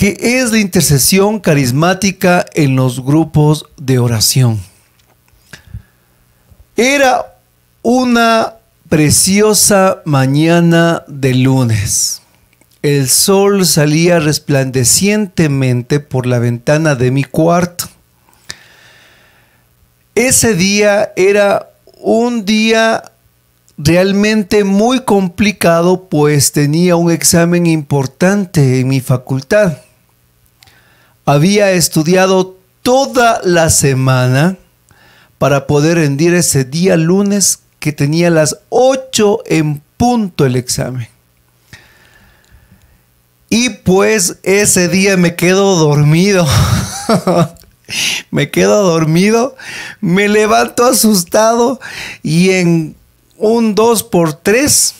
que es la intercesión carismática en los grupos de oración? Era una preciosa mañana de lunes. El sol salía resplandecientemente por la ventana de mi cuarto. Ese día era un día realmente muy complicado, pues tenía un examen importante en mi facultad había estudiado toda la semana para poder rendir ese día lunes que tenía las 8 en punto el examen. Y pues ese día me quedo dormido. me quedo dormido, me levanto asustado y en un 2 por 3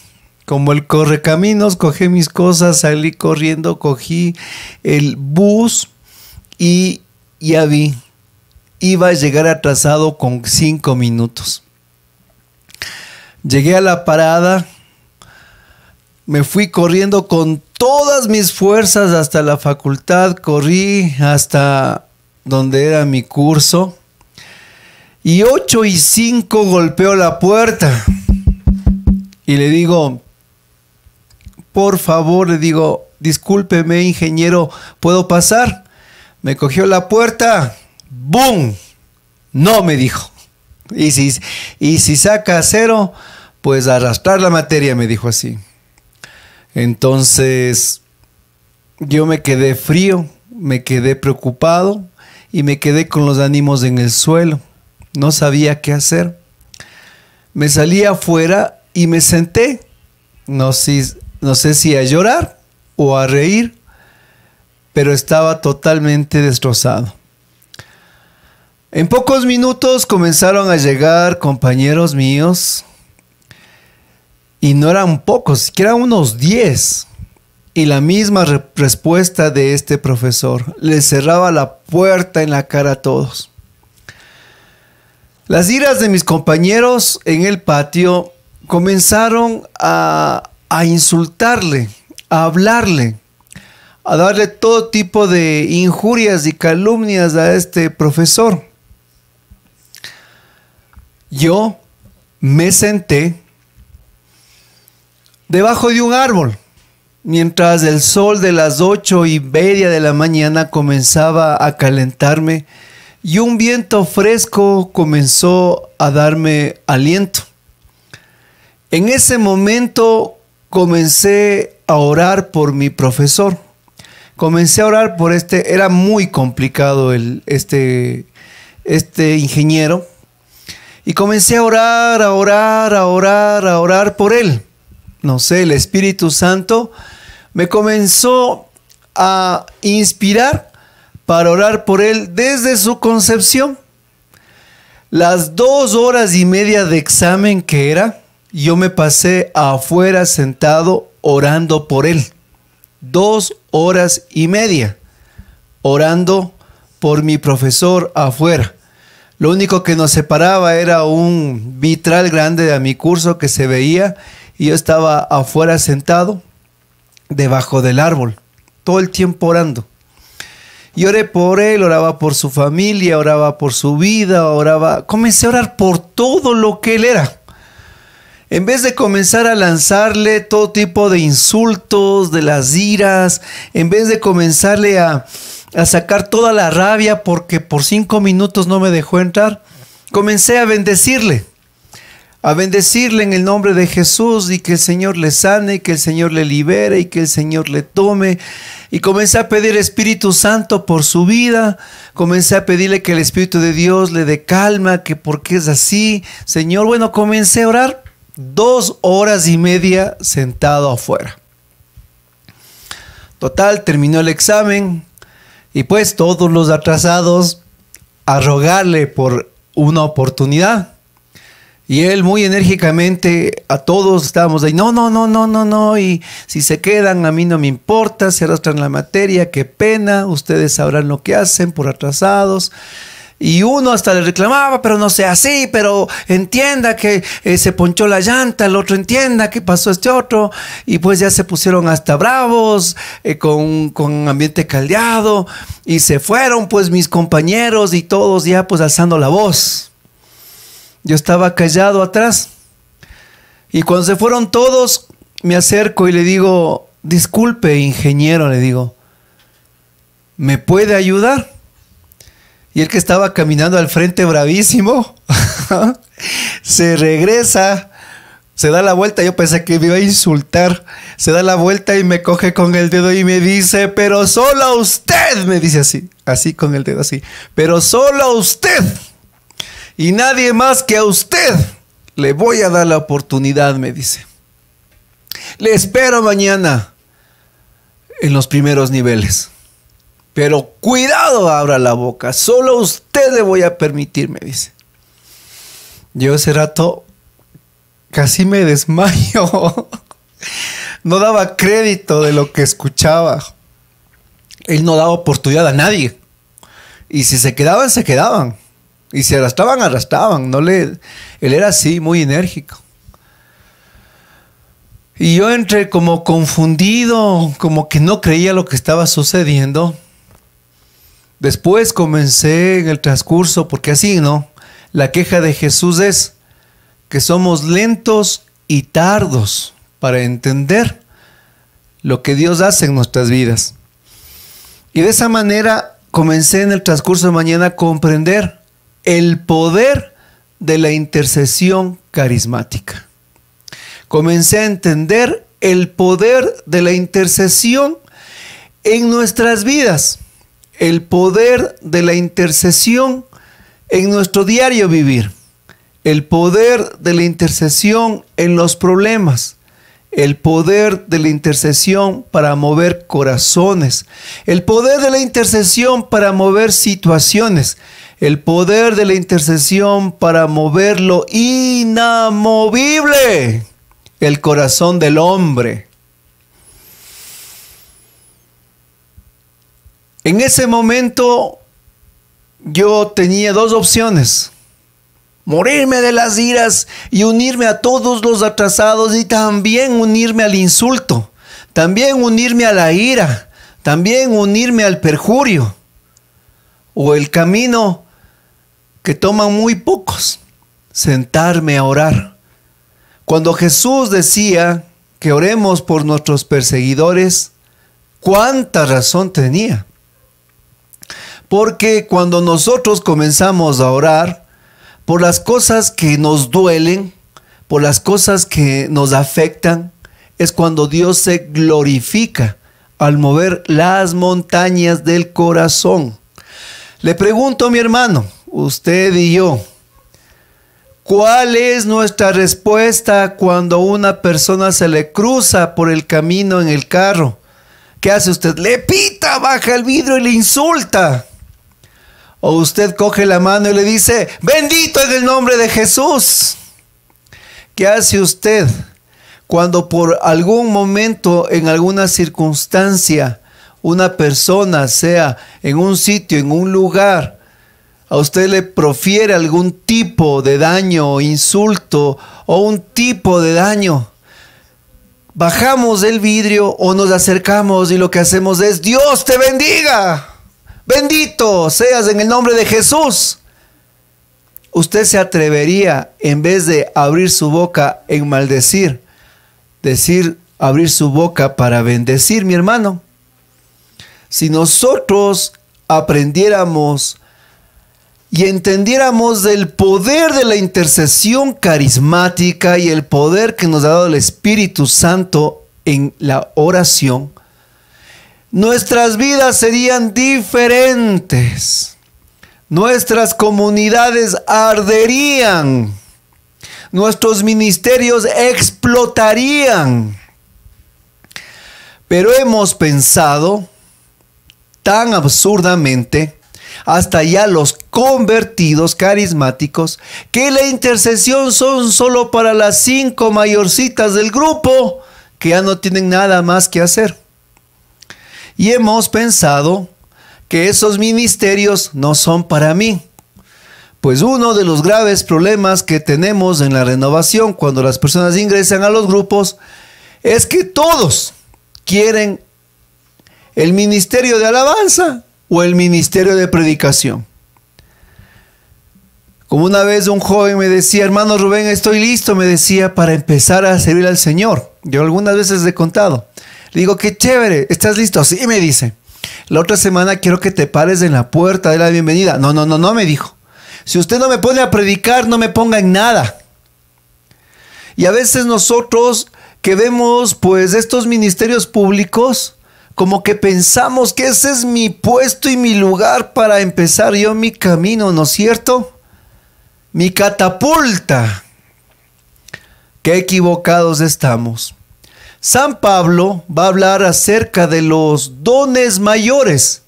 como el correcaminos, cogí mis cosas, salí corriendo, cogí el bus y ya vi, iba a llegar atrasado con cinco minutos. Llegué a la parada, me fui corriendo con todas mis fuerzas hasta la facultad, corrí hasta donde era mi curso y 8 y 5 golpeó la puerta y le digo, por favor, le digo, discúlpeme ingeniero, ¿puedo pasar? Me cogió la puerta, ¡boom! No me dijo. Y si, y si saca cero, pues arrastrar la materia, me dijo así. Entonces, yo me quedé frío, me quedé preocupado y me quedé con los ánimos en el suelo. No sabía qué hacer. Me salí afuera y me senté. No no sé si a llorar o a reír pero estaba totalmente destrozado. En pocos minutos comenzaron a llegar compañeros míos, y no eran pocos, siquiera unos 10. Y la misma respuesta de este profesor, le cerraba la puerta en la cara a todos. Las iras de mis compañeros en el patio comenzaron a, a insultarle, a hablarle, a darle todo tipo de injurias y calumnias a este profesor. Yo me senté debajo de un árbol, mientras el sol de las ocho y media de la mañana comenzaba a calentarme y un viento fresco comenzó a darme aliento. En ese momento comencé a orar por mi profesor comencé a orar por este, era muy complicado el, este, este ingeniero, y comencé a orar, a orar, a orar, a orar por él. No sé, el Espíritu Santo me comenzó a inspirar para orar por él desde su concepción. Las dos horas y media de examen que era, yo me pasé afuera sentado orando por él dos horas y media orando por mi profesor afuera. Lo único que nos separaba era un vitral grande de mi curso que se veía y yo estaba afuera sentado debajo del árbol, todo el tiempo orando. Y oré por él, oraba por su familia, oraba por su vida, oraba... Comencé a orar por todo lo que él era en vez de comenzar a lanzarle todo tipo de insultos, de las iras, en vez de comenzarle a, sacar toda la rabia porque por cinco minutos no me dejó entrar, comencé a bendecirle, a bendecirle en el nombre de Jesús y que el Señor le sane, que el Señor le libere y que el Señor le tome. Y comencé a pedir Espíritu Santo por su vida, comencé a pedirle que el Espíritu de Dios le dé calma, que porque es así, Señor, bueno, comencé a orar dos horas y media sentado afuera. Total, terminó el examen y pues todos los atrasados a rogarle por una oportunidad. Y él muy enérgicamente a todos estábamos ahí, no, no, no, no, no, no, y si se quedan a mí no me importa, se arrastran la materia, qué pena, ustedes sabrán lo que hacen por atrasados. Y uno hasta le reclamaba, pero no sea así, pero entienda que eh, se ponchó la llanta, el otro entienda que pasó este otro. Y pues ya se pusieron hasta bravos, eh, con, con ambiente caldeado. Y se fueron pues mis compañeros y todos ya pues alzando la voz. Yo estaba callado atrás. Y cuando se fueron todos, me acerco y le digo, disculpe ingeniero, le digo, ¿me puede ayudar? Y el que estaba caminando al frente bravísimo, se regresa, se da la vuelta, yo pensé que me iba a insultar, se da la vuelta y me coge con el dedo y me dice, pero solo a usted, me dice así, así con el dedo así, pero solo a usted y nadie más que a usted le voy a dar la oportunidad, me dice. Le espero mañana en los primeros niveles. Pero cuidado, abra la boca. Solo usted le voy a permitir, me dice. Yo ese rato casi me desmayo. No daba crédito de lo que escuchaba. Él no daba oportunidad a nadie. Y si se quedaban, se quedaban. Y si arrastraban, arrastraban. No le, él era así, muy enérgico. Y yo entré como confundido, como que no creía lo que estaba sucediendo. Después comencé en el transcurso, porque así, ¿no? La queja de Jesús es que somos lentos y tardos para entender lo que Dios hace en nuestras vidas. Y de esa manera comencé en el transcurso de mañana a comprender el poder de la intercesión carismática. Comencé a entender el poder de la intercesión en nuestras vidas el poder de la intercesión en nuestro diario vivir, el poder de la intercesión en los problemas, el poder de la intercesión para mover corazones, el poder de la intercesión para mover situaciones, el poder de la intercesión para mover lo inamovible, el corazón del hombre. En ese momento yo tenía dos opciones. Morirme de las iras y unirme a todos los atrasados y también unirme al insulto, también unirme a la ira, también unirme al perjurio o el camino que toman muy pocos, sentarme a orar. Cuando Jesús decía que oremos por nuestros perseguidores, ¿cuánta razón tenía? Porque cuando nosotros comenzamos a orar por las cosas que nos duelen, por las cosas que nos afectan, es cuando Dios se glorifica al mover las montañas del corazón. Le pregunto a mi hermano, usted y yo, ¿cuál es nuestra respuesta cuando una persona se le cruza por el camino en el carro? ¿Qué hace usted? Le pita, baja el vidrio y le insulta. O usted coge la mano y le dice, bendito en el nombre de Jesús. ¿Qué hace usted cuando por algún momento, en alguna circunstancia, una persona, sea en un sitio, en un lugar, a usted le profiere algún tipo de daño, insulto o un tipo de daño? Bajamos el vidrio o nos acercamos y lo que hacemos es, Dios te bendiga. Bendito seas en el nombre de Jesús. ¿Usted se atrevería, en vez de abrir su boca en maldecir, decir, abrir su boca para bendecir, mi hermano? Si nosotros aprendiéramos y entendiéramos del poder de la intercesión carismática y el poder que nos ha dado el Espíritu Santo en la oración, nuestras vidas serían diferentes. Nuestras comunidades arderían. Nuestros ministerios explotarían. Pero hemos pensado tan absurdamente, hasta ya los convertidos carismáticos, que la intercesión son solo para las cinco mayorcitas del grupo que ya no tienen nada más que hacer. Y hemos pensado que esos ministerios no son para mí. Pues uno de los graves problemas que tenemos en la renovación cuando las personas ingresan a los grupos es que todos quieren el ministerio de alabanza o el ministerio de predicación. Como una vez un joven me decía, hermano Rubén, estoy listo, me decía, para empezar a servir al Señor. Yo algunas veces he contado. Le digo, qué chévere, ¿estás listo? Sí, me dice. La otra semana quiero que te pares en la puerta de la bienvenida. No, no, no, no, me dijo. Si usted no me pone a predicar, no me ponga en nada. Y a veces nosotros que vemos pues estos ministerios públicos, como que pensamos que ese es mi puesto y mi lugar para empezar yo mi camino, ¿no es cierto? Mi catapulta. Qué equivocados estamos. San Pablo va a hablar acerca de los dones mayores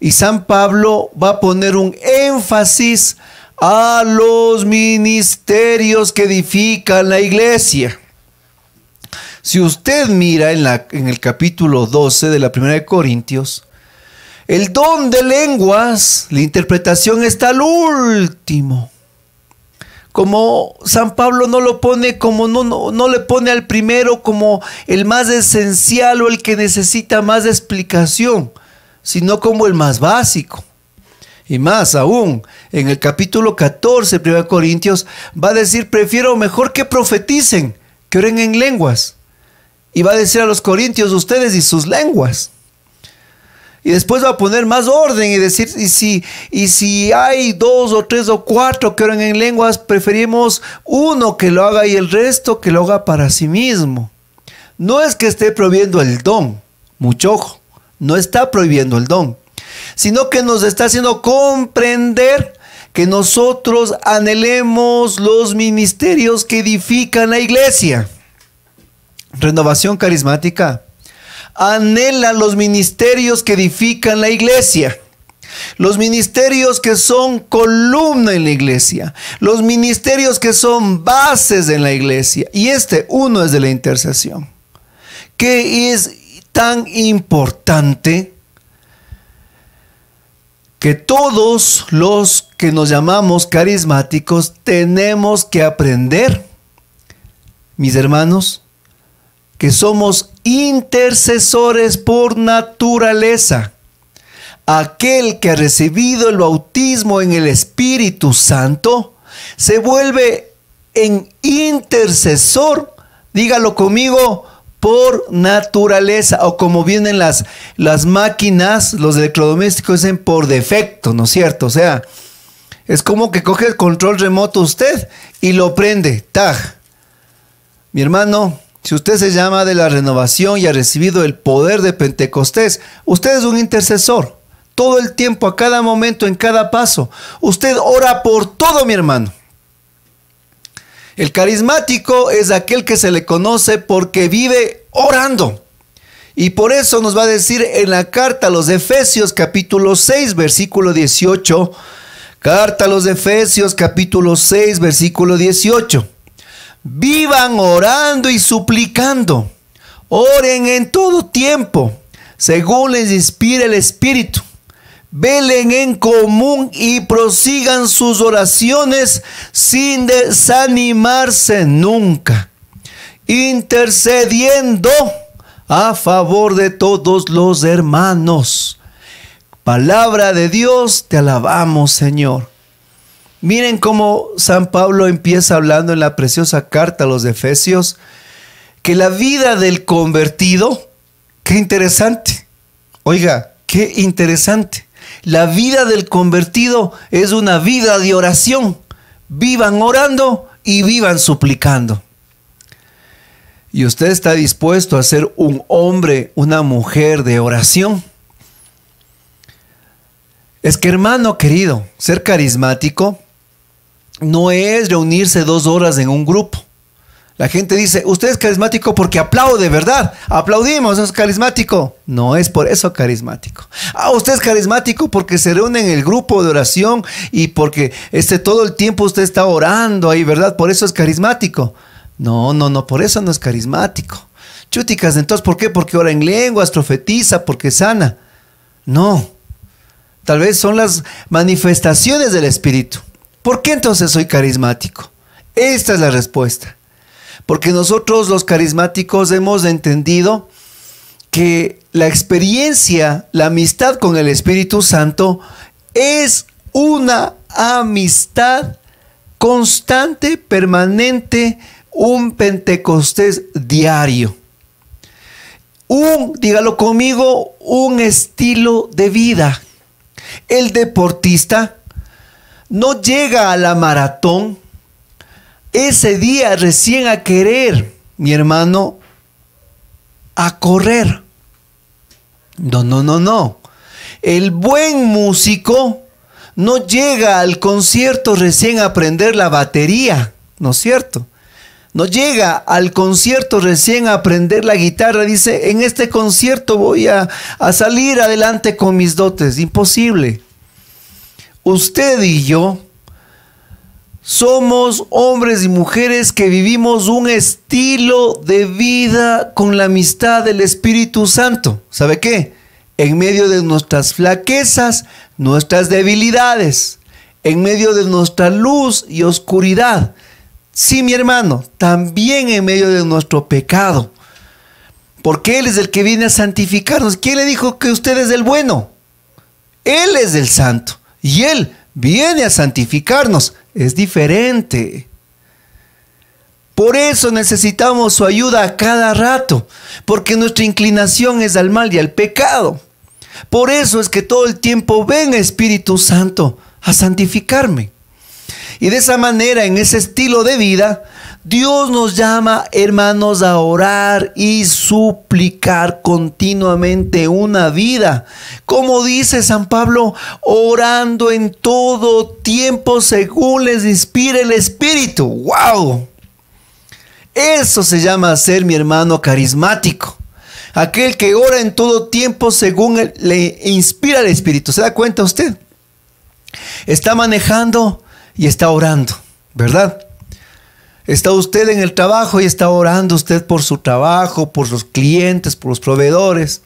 y San Pablo va a poner un énfasis a los ministerios que edifican la iglesia. Si usted mira en, el capítulo 12 de la primera de Corintios, el don de lenguas, la interpretación está al último como San Pablo no lo pone, como no, no, le pone al primero como el más esencial o el que necesita más explicación, sino como el más básico. Y más aún, en el capítulo 14, 1 Corintios, va a decir, prefiero mejor que profeticen, que oren en lenguas. Y va a decir a los corintios, ustedes y sus lenguas. Y después va a poner más orden y decir, y si, y si hay dos o tres o cuatro que oran en lenguas, preferimos uno que lo haga y el resto que lo haga para sí mismo. No es que esté prohibiendo el don, mucho ojo, no está prohibiendo el don, sino que nos está haciendo comprender que nosotros anhelemos los ministerios que edifican la iglesia. Renovación carismática anhela los ministerios que edifican la iglesia. Los ministerios que son columna en la iglesia, los ministerios que son bases en la iglesia. Y este uno es de la intercesión, ¿Qué es tan importante que todos los que nos llamamos carismáticos tenemos que aprender, mis hermanos, que somos intercesores por naturaleza. Aquel que ha recibido el bautismo en el Espíritu Santo se vuelve en intercesor, dígalo conmigo, por naturaleza, o como vienen las, las máquinas, los electrodomésticos dicen por defecto, ¿no es cierto? O sea, es como que coge el control remoto usted y lo prende, tag. Mi hermano, si usted se llama de la renovación y ha recibido el poder de Pentecostés, usted es un intercesor. Todo el tiempo, a cada momento, en cada paso. Usted ora por todo, mi hermano. El carismático es aquel que se le conoce porque vive orando. Y por eso nos va a decir en la carta a los Efesios capítulo 6, versículo 18. Carta a los Efesios capítulo 6, versículo 18 vivan orando y suplicando. Oren en todo tiempo, según les inspire el Espíritu. Velen en común y prosigan sus oraciones sin desanimarse nunca, intercediendo a favor de todos los hermanos. Palabra de Dios, te alabamos Señor. Miren cómo San Pablo empieza hablando en la preciosa carta a los Efesios, que la vida del convertido, qué interesante, oiga, qué interesante, la vida del convertido es una vida de oración, vivan orando y vivan suplicando. Y usted está dispuesto a ser un hombre, una mujer de oración. Es que hermano querido, ser carismático no es reunirse dos horas en un grupo. La gente dice, usted es carismático porque aplaude, ¿verdad? Aplaudimos, ¿no es carismático. No es por eso carismático. Ah, usted es carismático porque se reúne en el grupo de oración y porque este, todo el tiempo usted está orando ahí, ¿verdad? Por eso es carismático. No, no, no, por eso no es carismático. Chúticas, entonces, ¿por qué? Porque ora en lenguas, profetiza, porque sana. No. Tal vez son las manifestaciones del Espíritu. ¿Por qué entonces soy carismático? Esta es la respuesta. Porque nosotros los carismáticos hemos entendido que la experiencia, la amistad con el Espíritu Santo es una amistad constante, permanente, un Pentecostés diario. Un, dígalo conmigo, un estilo de vida. El deportista no llega a la maratón ese día recién a querer, mi hermano, a correr. No, no, no, no. El buen músico no llega al concierto recién a aprender la batería, ¿no es cierto? No llega al concierto recién a aprender la guitarra, dice, en este concierto voy a, a salir adelante con mis dotes. Imposible usted y yo somos hombres y mujeres que vivimos un estilo de vida con la amistad del Espíritu Santo. ¿Sabe qué? En medio de nuestras flaquezas, nuestras debilidades, en medio de nuestra luz y oscuridad. Sí, mi hermano, también en medio de nuestro pecado. Porque Él es el que viene a santificarnos. ¿Quién le dijo que usted es el bueno? Él es el santo y Él viene a santificarnos. Es diferente. Por eso necesitamos su ayuda a cada rato, porque nuestra inclinación es al mal y al pecado. Por eso es que todo el tiempo ven Espíritu Santo a santificarme. Y de esa manera, en ese estilo de vida, Dios nos llama, hermanos, a orar y suplicar continuamente una vida. Como dice San Pablo, orando en todo tiempo según les inspira el Espíritu. ¡Wow! Eso se llama ser mi hermano carismático. Aquel que ora en todo tiempo según le inspira el Espíritu. ¿Se da cuenta usted? Está manejando y está orando, ¿verdad? Está usted en el trabajo y está orando usted por su trabajo, por los clientes, por los proveedores.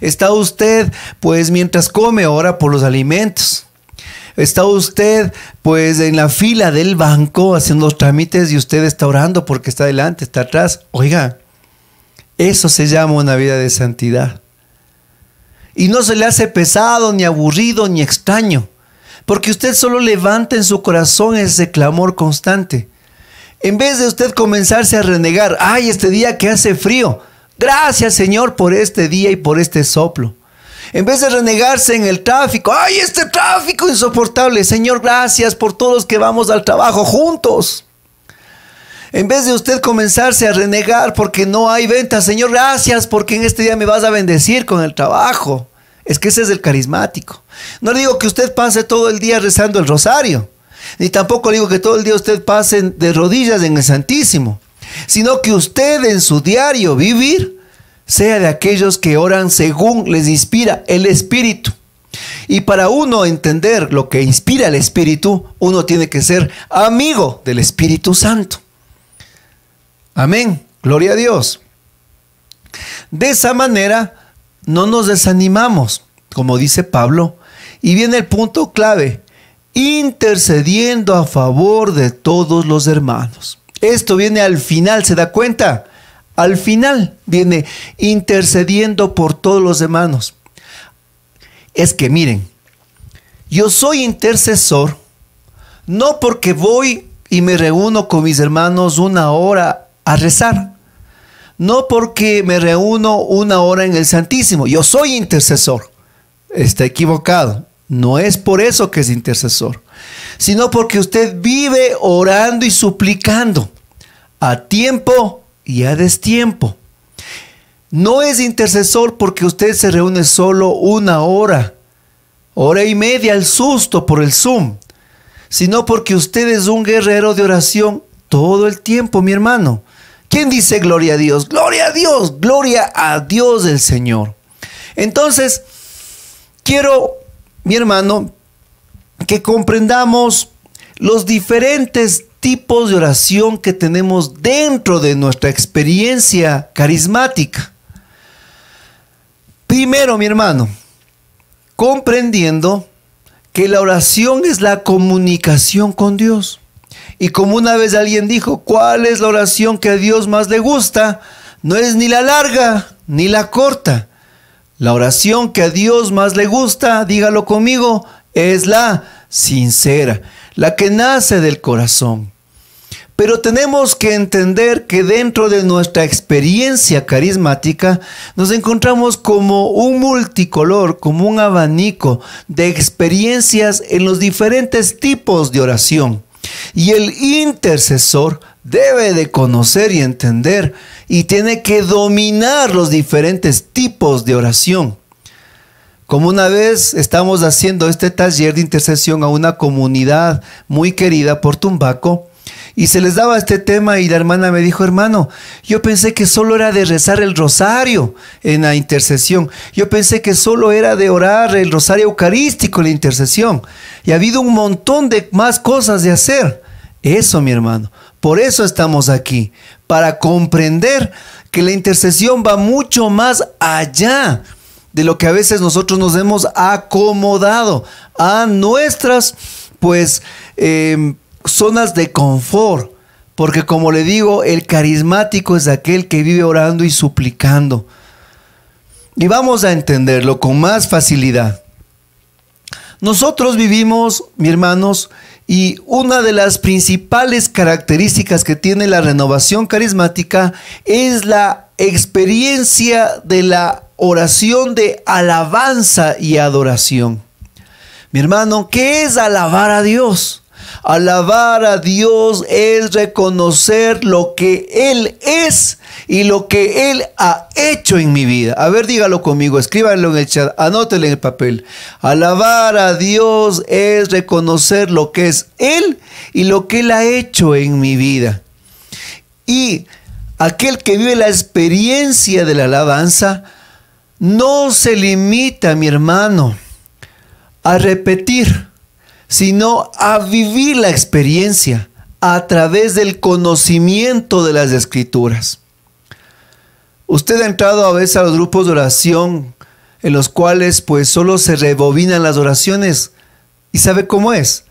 Está usted, pues mientras come, ora por los alimentos. Está usted, pues en la fila del banco haciendo los trámites y usted está orando porque está adelante, está atrás. Oiga, eso se llama una vida de santidad. Y no se le hace pesado, ni aburrido, ni extraño. Porque usted solo levanta en su corazón ese clamor constante. En vez de usted comenzarse a renegar, ay, este día que hace frío, gracias Señor por este día y por este soplo. En vez de renegarse en el tráfico, ay, este tráfico insoportable, Señor, gracias por todos los que vamos al trabajo juntos. En vez de usted comenzarse a renegar porque no hay ventas, Señor, gracias porque en este día me vas a bendecir con el trabajo. Es que ese es el carismático. No le digo que usted pase todo el día rezando el rosario. Ni tampoco digo que todo el día usted pase de rodillas en el Santísimo, sino que usted en su diario vivir sea de aquellos que oran según les inspira el Espíritu. Y para uno entender lo que inspira el Espíritu, uno tiene que ser amigo del Espíritu Santo. Amén. Gloria a Dios. De esa manera no nos desanimamos, como dice Pablo. Y viene el punto clave intercediendo a favor de todos los hermanos. Esto viene al final, ¿se da cuenta? Al final viene intercediendo por todos los hermanos. Es que miren, yo soy intercesor no porque voy y me reúno con mis hermanos una hora a rezar, no porque me reúno una hora en el Santísimo, yo soy intercesor. Está equivocado. No es por eso que es intercesor, sino porque usted vive orando y suplicando a tiempo y a destiempo. No es intercesor porque usted se reúne solo una hora, hora y media al susto por el Zoom, sino porque usted es un guerrero de oración todo el tiempo, mi hermano. ¿Quién dice gloria a Dios? Gloria a Dios, gloria a Dios el Señor. Entonces, quiero mi hermano, que comprendamos los diferentes tipos de oración que tenemos dentro de nuestra experiencia carismática. Primero, mi hermano, comprendiendo que la oración es la comunicación con Dios. Y como una vez alguien dijo, ¿cuál es la oración que a Dios más le gusta? No es ni la larga ni la corta, la oración que a Dios más le gusta, dígalo conmigo, es la sincera, la que nace del corazón. Pero tenemos que entender que dentro de nuestra experiencia carismática nos encontramos como un multicolor, como un abanico de experiencias en los diferentes tipos de oración. Y el intercesor debe de conocer y entender y tiene que dominar los diferentes tipos de oración. Como una vez estamos haciendo este taller de intercesión a una comunidad muy querida por Tumbaco, y se les daba este tema y la hermana me dijo, hermano, yo pensé que solo era de rezar el rosario en la intercesión. Yo pensé que solo era de orar el rosario eucarístico en la intercesión. Y ha habido un montón de más cosas de hacer. Eso, mi hermano. Por eso estamos aquí, para comprender que la intercesión va mucho más allá de lo que a veces nosotros nos hemos acomodado a nuestras, pues, em, zonas de confort. Porque como le digo, el carismático es aquel que vive orando y suplicando. Y vamos a entenderlo con más facilidad. Nosotros vivimos, mi hermanos, y una de las principales características que tiene la renovación carismática es la experiencia de la oración de alabanza y adoración. Mi hermano, ¿qué es alabar a Dios? Alabar a Dios es reconocer lo que Él es y lo que Él ha hecho en mi vida. A ver, dígalo conmigo, escríbalo en el chat, anótelo en el papel. Alabar a Dios es reconocer lo que es Él y lo que Él ha hecho en mi vida. Y aquel que vive la experiencia de la alabanza no se limita, mi hermano, a repetir sino a vivir la experiencia a través del conocimiento de las escrituras. Usted ha entrado a veces a los grupos de oración en los cuales pues solo se rebobinan las oraciones y sabe cómo es.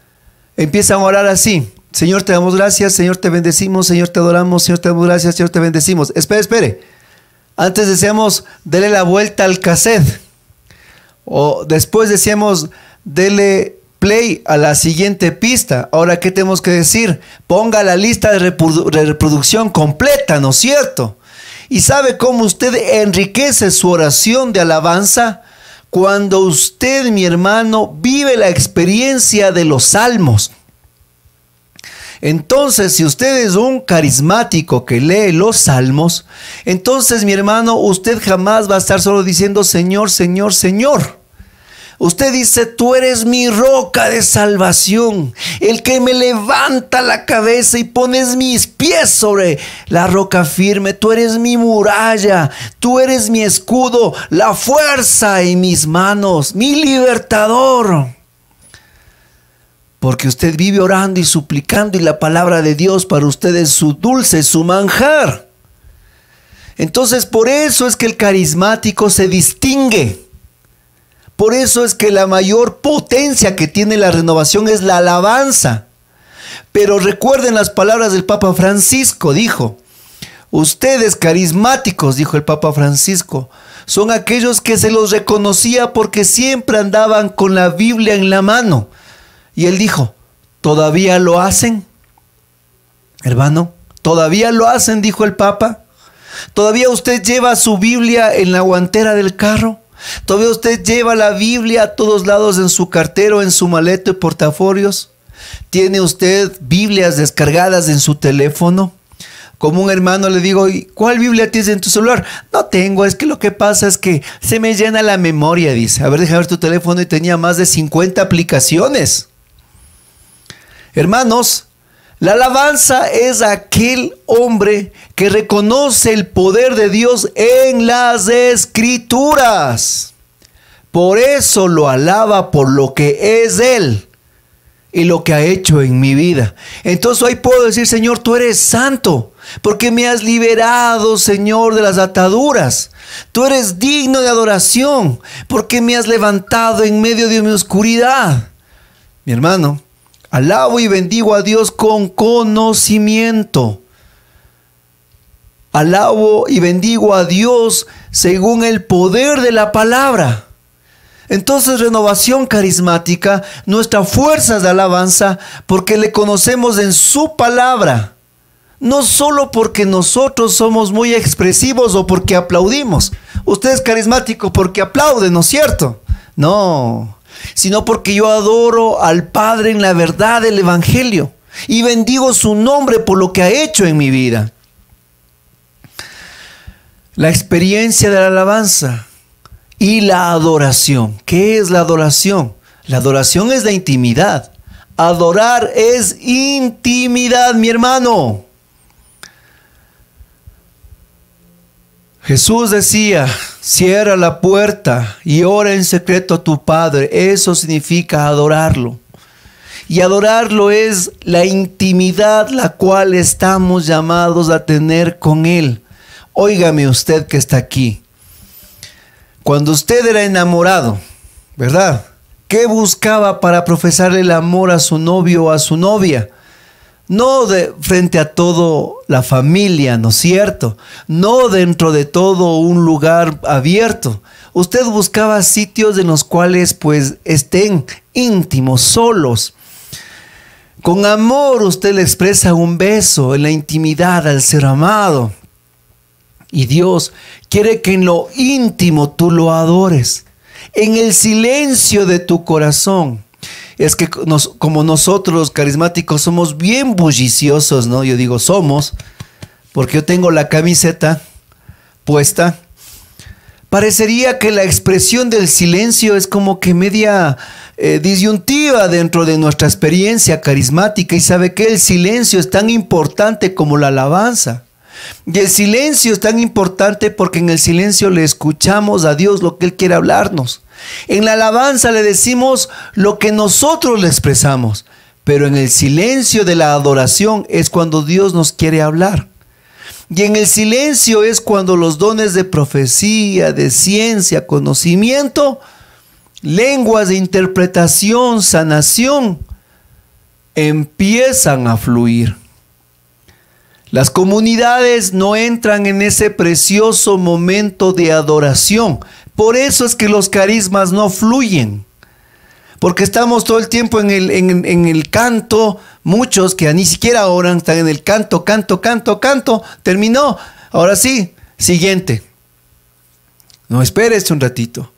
Empiezan a orar así. Señor, te damos gracias, Señor, te bendecimos, Señor, te adoramos, Señor, te damos gracias, Señor, te bendecimos. Espere, espere. Antes decíamos, dele la vuelta al cassette. O después decíamos, dele play a la siguiente pista. Ahora, ¿qué tenemos que decir? Ponga la lista de, reproducción completa, ¿no es cierto? ¿Y sabe cómo usted enriquece su oración de alabanza? Cuando usted, mi hermano, vive la experiencia de los salmos. Entonces, si usted es un carismático que lee los salmos, entonces, mi hermano, usted jamás va a estar solo diciendo, Señor, Señor, Señor. Usted dice, tú eres mi roca de salvación, el que me levanta la cabeza y pones mis pies sobre la roca firme, tú eres mi muralla, tú eres mi escudo, la fuerza en mis manos, mi libertador. Porque usted vive orando y suplicando y la palabra de Dios para usted es su dulce, su manjar. Entonces por eso es que el carismático se distingue por eso es que la mayor potencia que tiene la renovación es la alabanza. Pero recuerden las palabras del Papa Francisco, dijo, ustedes carismáticos, dijo el Papa Francisco, son aquellos que se los reconocía porque siempre andaban con la Biblia en la mano. Y él dijo, ¿todavía lo hacen? Hermano, ¿todavía lo hacen? dijo el Papa. ¿Todavía usted lleva su Biblia en la guantera del carro? Todavía usted lleva la Biblia a todos lados en su cartero, en su maleto y portafolios. Tiene usted Biblias descargadas en su teléfono. Como un hermano le digo, cuál Biblia tienes en tu celular? No tengo, es que lo que pasa es que se me llena la memoria, dice. A ver, déjame ver tu teléfono y tenía más de 50 aplicaciones. Hermanos, la alabanza es aquel hombre que reconoce el poder de Dios en las escrituras. Por eso lo alaba por lo que es Él y lo que ha hecho en mi vida. Entonces ahí puedo decir, Señor, tú eres santo, porque me has liberado, Señor, de las ataduras. Tú eres digno de adoración, porque me has levantado en medio de mi oscuridad. Mi hermano, Alabo y bendigo a Dios con conocimiento. Alabo y bendigo a Dios según el poder de la palabra. Entonces renovación carismática, nuestra fuerza de alabanza, porque le conocemos en su palabra. No solo porque nosotros somos muy expresivos o porque aplaudimos. Usted es carismático porque aplaude, ¿no es cierto? No, sino porque yo adoro al Padre en la verdad del Evangelio y bendigo su nombre por lo que ha hecho en mi vida. La experiencia de la alabanza y la adoración. ¿Qué es la adoración? La adoración es la intimidad. Adorar es intimidad, mi hermano. Jesús decía, Cierra la puerta y ora en secreto a tu Padre. Eso significa adorarlo. Y adorarlo es la intimidad la cual estamos llamados a tener con Él. Óigame usted que está aquí. Cuando usted era enamorado, ¿verdad? ¿Qué buscaba para profesarle el amor a su novio o a su novia? no de, frente a toda la familia, ¿no es cierto? No dentro de todo un lugar abierto. Usted buscaba sitios en los cuales pues estén íntimos, solos. Con amor usted le expresa un beso en la intimidad al ser amado. Y Dios quiere que en lo íntimo tú lo adores, en el silencio de tu corazón es que como nosotros carismáticos somos bien bulliciosos, ¿no? Yo digo somos, porque yo tengo la camiseta puesta. Parecería que la expresión del silencio es como que media eh, disyuntiva dentro de nuestra experiencia carismática y sabe que el silencio es tan importante como la alabanza. Y el silencio es tan importante porque en el silencio le escuchamos a Dios lo que Él quiere hablarnos. En la alabanza le decimos lo que nosotros le expresamos. Pero en el silencio de la adoración es cuando Dios nos quiere hablar. Y en el silencio es cuando los dones de profecía, de ciencia, conocimiento, lenguas de interpretación, sanación, empiezan a fluir. Las comunidades no entran en ese precioso momento de adoración. Por eso es que los carismas no fluyen. Porque estamos todo el tiempo en el, canto. Muchos que ni siquiera oran están en el canto, canto, canto, canto. Terminó. Ahora sí, siguiente. No esperes un ratito.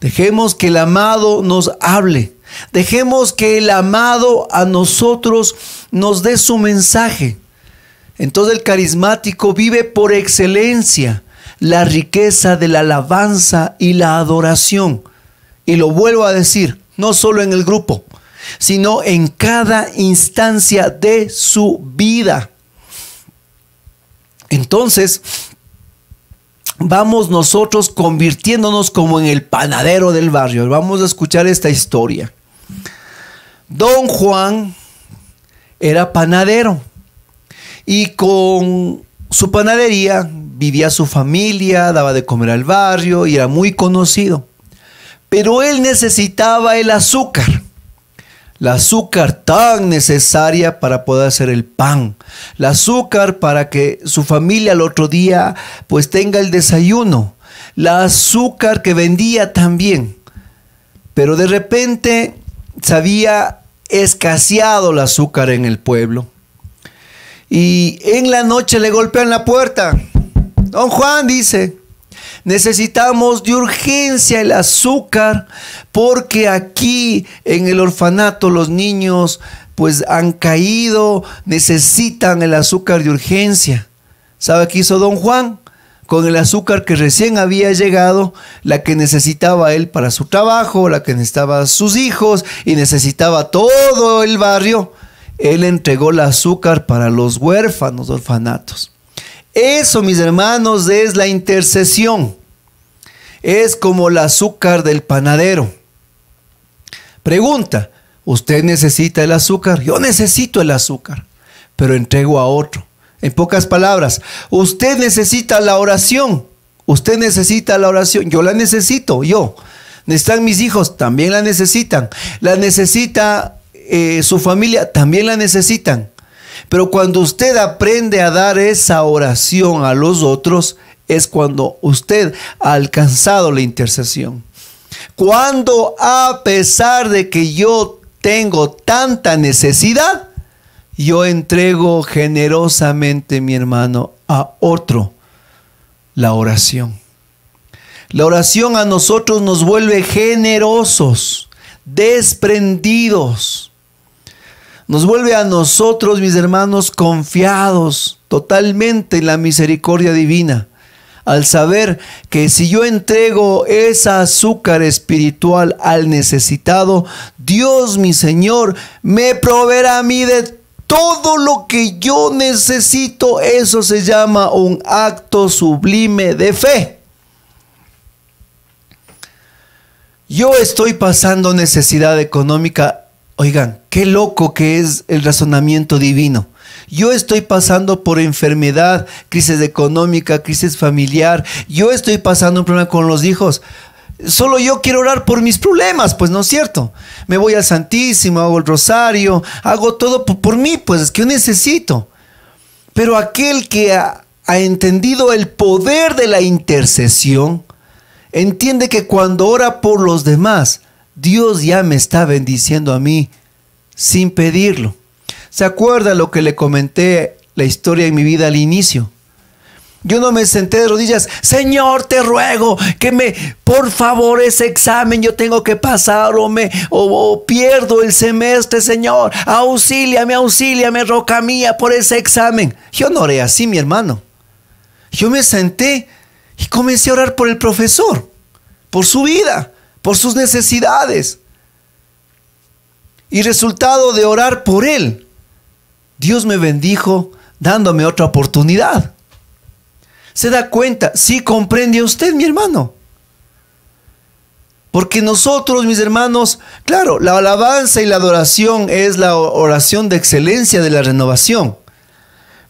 Dejemos que el amado nos hable. Dejemos que el amado a nosotros nos dé su mensaje. Entonces el carismático vive por excelencia la riqueza de la alabanza y la adoración. Y lo vuelvo a decir, no solo en el grupo, sino en cada instancia de su vida. Entonces, vamos nosotros convirtiéndonos como en el panadero del barrio. Vamos a escuchar esta historia. Don Juan era panadero y con su panadería vivía su familia, daba de comer al barrio y era muy conocido. Pero él necesitaba el azúcar. el azúcar tan necesaria para poder hacer el pan. el azúcar para que su familia al otro día pues tenga el desayuno. el azúcar que vendía también. Pero de repente se había escaseado el azúcar en el pueblo. Y en la noche le golpean la puerta. Don Juan dice, necesitamos de urgencia el azúcar porque aquí en el orfanato los niños pues han caído, necesitan el azúcar de urgencia. ¿Sabe qué hizo don Juan? Con el azúcar que recién había llegado, la que necesitaba él para su trabajo, la que necesitaba sus hijos y necesitaba todo el barrio, él entregó el azúcar para los huérfanos, orfanatos. Eso, mis hermanos, es la intercesión. Es como el azúcar del panadero. Pregunta, ¿usted necesita el azúcar? Yo necesito el azúcar, pero entrego a otro. En pocas palabras, usted necesita la oración. Usted necesita la oración. Yo la necesito, yo. Necesitan mis hijos, también la necesitan. La necesita eh, su familia también la necesitan. Pero cuando usted aprende a dar esa oración a los otros, es cuando usted ha alcanzado la intercesión. Cuando a pesar de que yo tengo tanta necesidad, yo entrego generosamente, mi hermano, a otro la oración. La oración a nosotros nos vuelve generosos, desprendidos nos vuelve a nosotros, mis hermanos, confiados totalmente en la misericordia divina. Al saber que si yo entrego esa azúcar espiritual al necesitado, Dios mi Señor me proveerá a mí de todo lo que yo necesito. Eso se llama un acto sublime de fe. Yo estoy pasando necesidad económica Oigan, qué loco que es el razonamiento divino. Yo estoy pasando por enfermedad, crisis económica, crisis familiar. Yo estoy pasando un problema con los hijos. Solo yo quiero orar por mis problemas, pues no es cierto. Me voy al Santísimo, hago el rosario, hago todo por, mí, pues es que yo necesito. Pero aquel que ha entendido el poder de la intercesión, entiende que cuando ora por los demás, Dios ya me está bendiciendo a mí sin pedirlo. ¿Se acuerda lo que le comenté la historia en mi vida al inicio? Yo no me senté de rodillas, Señor, te ruego que me, por favor, ese examen yo tengo que pasar o me, pierdo el semestre, Señor, auxíliame, auxíliame, roca mía, por ese examen. Yo no oré así, mi hermano. Yo me senté y comencé a orar por el profesor, por su vida por sus necesidades. Y resultado de orar por él, Dios me bendijo dándome otra oportunidad. Se da cuenta, sí comprende usted, mi hermano. Porque nosotros, mis hermanos, claro, la alabanza y la adoración es la oración de excelencia de la renovación.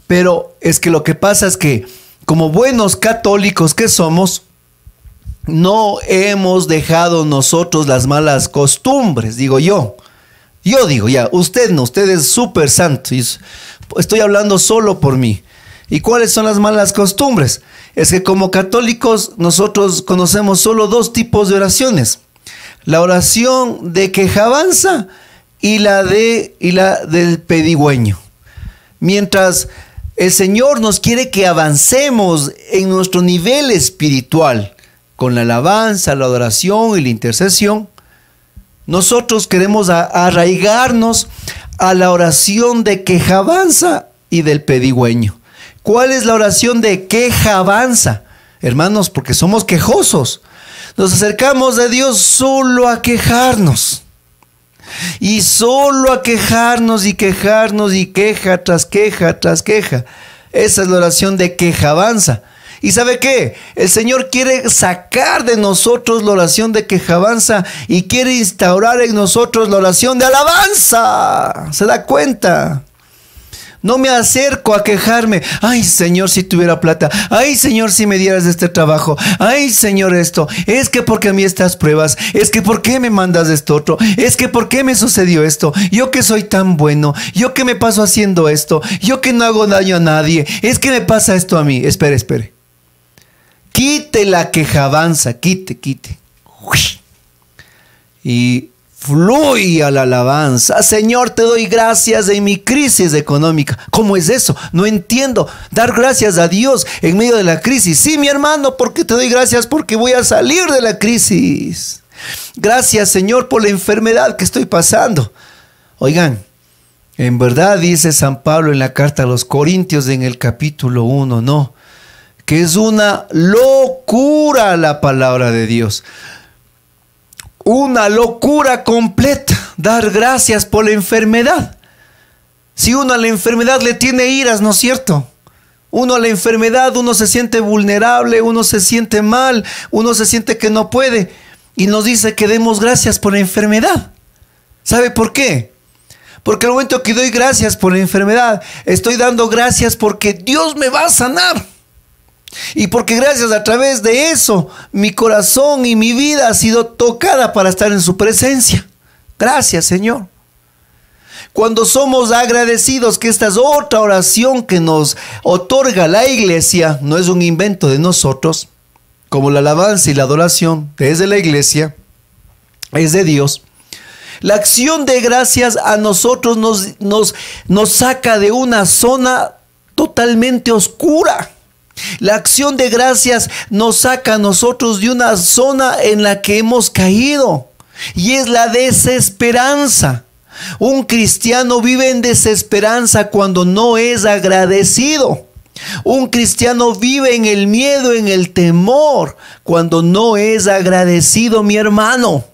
Pero es que lo que pasa es que como buenos católicos que somos, no hemos dejado nosotros las malas costumbres, digo yo. Yo digo, ya, usted no, usted es súper santo. Estoy hablando solo por mí. ¿Y cuáles son las malas costumbres? Es que como católicos nosotros conocemos solo dos tipos de oraciones. La oración de avanza y la, de, y la del pedigüeño. Mientras el Señor nos quiere que avancemos en nuestro nivel espiritual, con la alabanza, la adoración y la intercesión, nosotros queremos arraigarnos a la oración de queja avanza y del pedigüeño. ¿Cuál es la oración de queja avanza? Hermanos, porque somos quejosos. Nos acercamos a Dios solo a quejarnos. Y solo a quejarnos y quejarnos y queja tras queja tras queja. Esa es la oración de queja avanza. ¿Y sabe qué? El Señor quiere sacar de nosotros la oración de quejabanza y quiere instaurar en nosotros la oración de alabanza. ¿Se da cuenta? No me acerco a quejarme. Ay, Señor, si tuviera plata. Ay, Señor, si me dieras este trabajo. Ay, Señor, esto. Es que porque a mí estas pruebas. Es que por qué me mandas esto otro. Es que por qué me sucedió esto. Yo que soy tan bueno. Yo que me paso haciendo esto. Yo que no hago daño a nadie. Es que me pasa esto a mí. Espere, espere. Quite la queja avanza, quite, quite. Y fluye a la alabanza. Señor, te doy gracias en mi crisis económica. ¿Cómo es eso? No entiendo. Dar gracias a Dios en medio de la crisis. Sí, mi hermano, porque te doy gracias porque voy a salir de la crisis. Gracias, Señor, por la enfermedad que estoy pasando. Oigan, en verdad dice San Pablo en la carta a los Corintios en el capítulo 1, no que es una locura la palabra de Dios. Una locura completa dar gracias por la enfermedad. Si uno a la enfermedad le tiene iras, ¿no es cierto? Uno a la enfermedad, uno se siente vulnerable, uno se siente mal, uno se siente que no puede. Y nos dice que demos gracias por la enfermedad. ¿Sabe por qué? Porque al momento que doy gracias por la enfermedad, estoy dando gracias porque Dios me va a sanar. Y porque gracias a través de eso, mi corazón y mi vida ha sido tocada para estar en su presencia. Gracias, Señor. Cuando somos agradecidos que esta es otra oración que nos otorga la iglesia, no es un invento de nosotros, como la alabanza y la adoración es de la iglesia, es de Dios. La acción de gracias a nosotros nos saca de una zona totalmente oscura la acción de gracias nos saca a nosotros de una zona en la que hemos caído y es la desesperanza. Un cristiano vive en desesperanza cuando no es agradecido. Un cristiano vive en el miedo, en el temor, cuando no es agradecido, mi hermano.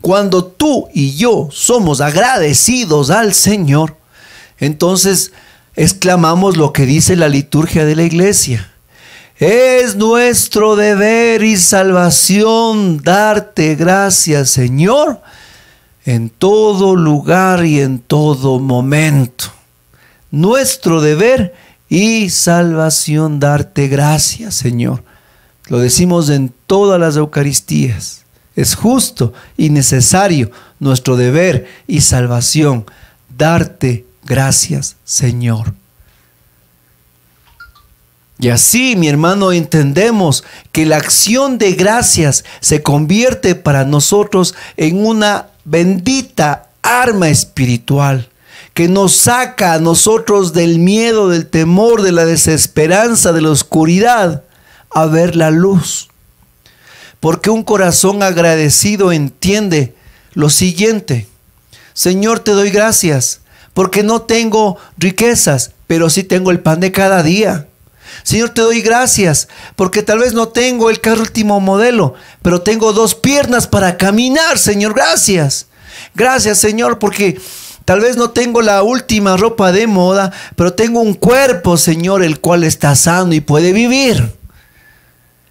Cuando tú y yo somos agradecidos al Señor, entonces exclamamos lo que dice la liturgia de la iglesia. Es nuestro deber y salvación darte gracias, Señor, en todo lugar y en todo momento. Nuestro deber y salvación darte gracias, Señor. Lo decimos en todas las Eucaristías. Es justo y necesario nuestro deber y salvación darte Gracias, Señor. Y así, mi hermano, entendemos que la acción de gracias se convierte para nosotros en una bendita arma espiritual que nos saca a nosotros del miedo, del temor, de la desesperanza, de la oscuridad, a ver la luz. Porque un corazón agradecido entiende lo siguiente, Señor, te doy gracias porque no tengo riquezas, pero sí tengo el pan de cada día. Señor, te doy gracias, porque tal vez no tengo el carro último modelo, pero tengo dos piernas para caminar, Señor, gracias. Gracias, Señor, porque tal vez no tengo la última ropa de moda, pero tengo un cuerpo, Señor, el cual está sano y puede vivir.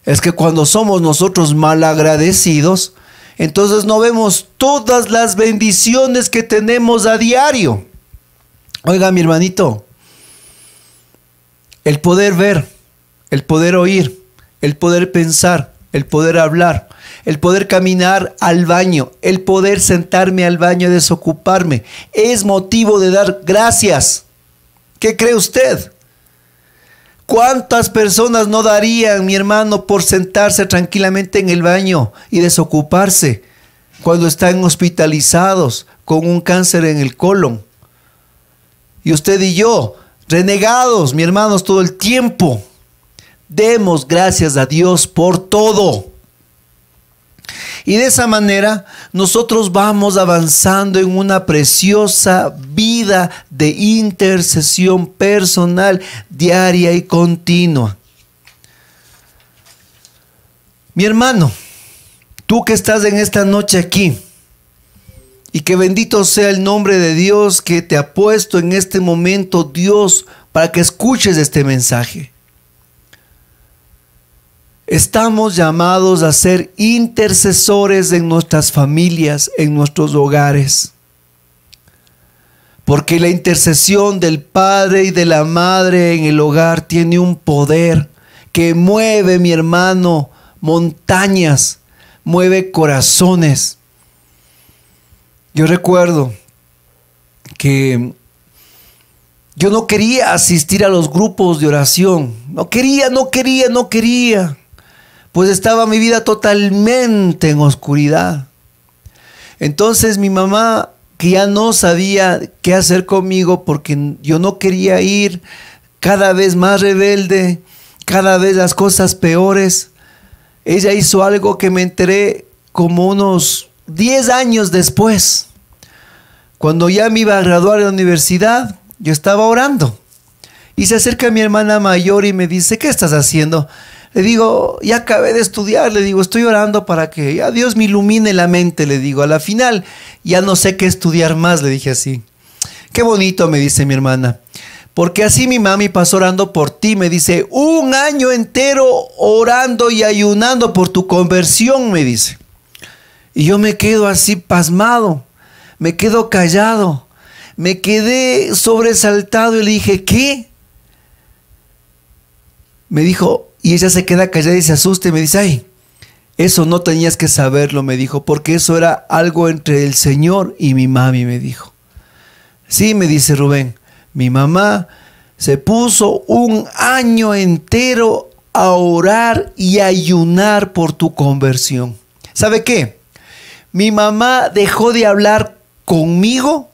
Es que cuando somos nosotros mal agradecidos, entonces no vemos todas las bendiciones que tenemos a diario. Oiga, mi hermanito, el poder ver, el poder oír, el poder pensar, el poder hablar, el poder caminar al baño, el poder sentarme al baño y desocuparme, es motivo de dar gracias. ¿Qué cree usted? ¿Cuántas personas no darían, mi hermano, por sentarse tranquilamente en el baño y desocuparse cuando están hospitalizados con un cáncer en el colon? y usted y yo, renegados, mi hermanos, todo el tiempo. Demos gracias a Dios por todo. Y de esa manera nosotros vamos avanzando en una preciosa vida de intercesión personal, diaria y continua. Mi hermano, tú que estás en esta noche aquí, y que bendito sea el nombre de Dios que te ha puesto en este momento Dios para que escuches este mensaje. Estamos llamados a ser intercesores en nuestras familias, en nuestros hogares. Porque la intercesión del padre y de la madre en el hogar tiene un poder que mueve, mi hermano, montañas, mueve corazones. Yo recuerdo que yo no quería asistir a los grupos de oración. No quería, no quería, no quería. Pues estaba mi vida totalmente en oscuridad. Entonces mi mamá, que ya no sabía qué hacer conmigo porque yo no quería ir, cada vez más rebelde, cada vez las cosas peores, ella hizo algo que me enteré como unos Diez años después, cuando ya me iba a graduar de la universidad, yo estaba orando. Y se acerca mi hermana mayor y me dice, ¿qué estás haciendo? Le digo, ya acabé de estudiar, le digo, estoy orando para que ya Dios me ilumine la mente, le digo, a la final ya no sé qué estudiar más, le dije así. Qué bonito, me dice mi hermana. Porque así mi mami pasó orando por ti, me dice, un año entero orando y ayunando por tu conversión, me dice. Y yo me quedo así pasmado, me quedo callado, me quedé sobresaltado y le dije, ¿qué? Me dijo, y ella se queda callada y se asusta y me dice, ay, eso no tenías que saberlo, me dijo, porque eso era algo entre el Señor y mi mami, me dijo. Sí, me dice Rubén, mi mamá se puso un año entero a orar y ayunar por tu conversión. ¿Sabe qué? Mi mamá dejó de hablar conmigo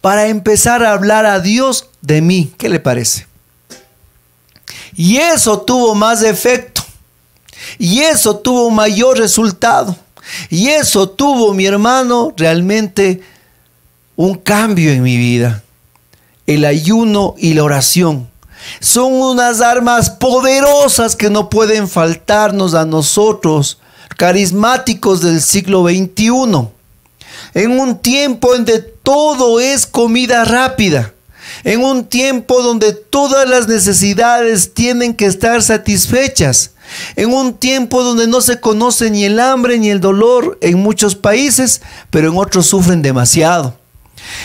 para empezar a hablar a Dios de mí. ¿Qué le parece? Y eso tuvo más efecto. Y eso tuvo mayor resultado. Y eso tuvo, mi hermano, realmente un cambio en mi vida. El ayuno y la oración son unas armas poderosas que no pueden faltarnos a nosotros carismáticos del siglo XXI. En un tiempo en que todo es comida rápida. En un tiempo donde todas las necesidades tienen que estar satisfechas. En un tiempo donde no se conoce ni el hambre ni el dolor en muchos países, pero en otros sufren demasiado.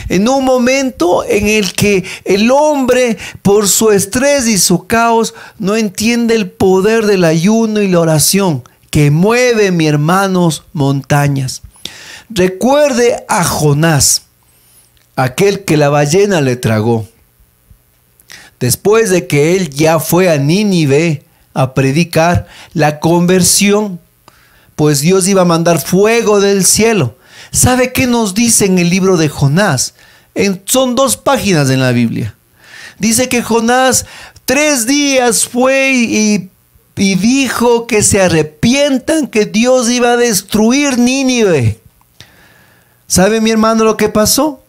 En un momento en el que el hombre, por su estrés y su caos, no entiende el poder del ayuno y la oración que mueve, mi hermanos, montañas. Recuerde a Jonás, aquel que la ballena le tragó. Después de que él ya fue a Nínive a predicar la conversión, pues Dios iba a mandar fuego del cielo. ¿Sabe qué nos dice en el libro de Jonás? son dos páginas en la Biblia. Dice que Jonás tres días fue y y dijo que se arrepientan que Dios iba a destruir Nínive. ¿Sabe mi hermano lo que pasó?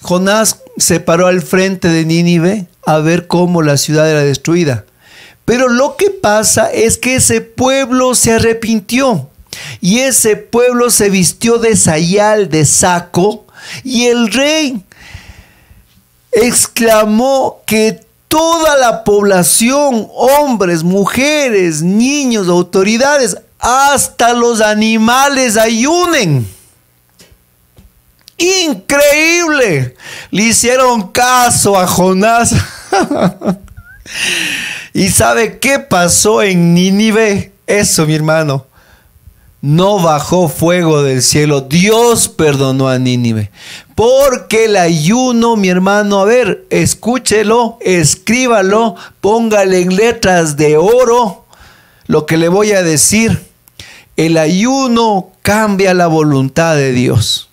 Jonás se paró al frente de Nínive a ver cómo la ciudad era destruida. Pero lo que pasa es que ese pueblo se arrepintió y ese pueblo se vistió de sayal, de saco, y el rey exclamó que toda la población, hombres, mujeres, niños, autoridades, hasta los animales ayunen. Increíble. Le hicieron caso a Jonás. ¿Y sabe qué pasó en Nínive? Eso, mi hermano no bajó fuego del cielo. Dios perdonó a Nínive. Porque el ayuno, mi hermano, a ver, escúchelo, escríbalo, póngale en letras de oro lo que le voy a decir. El ayuno cambia la voluntad de Dios.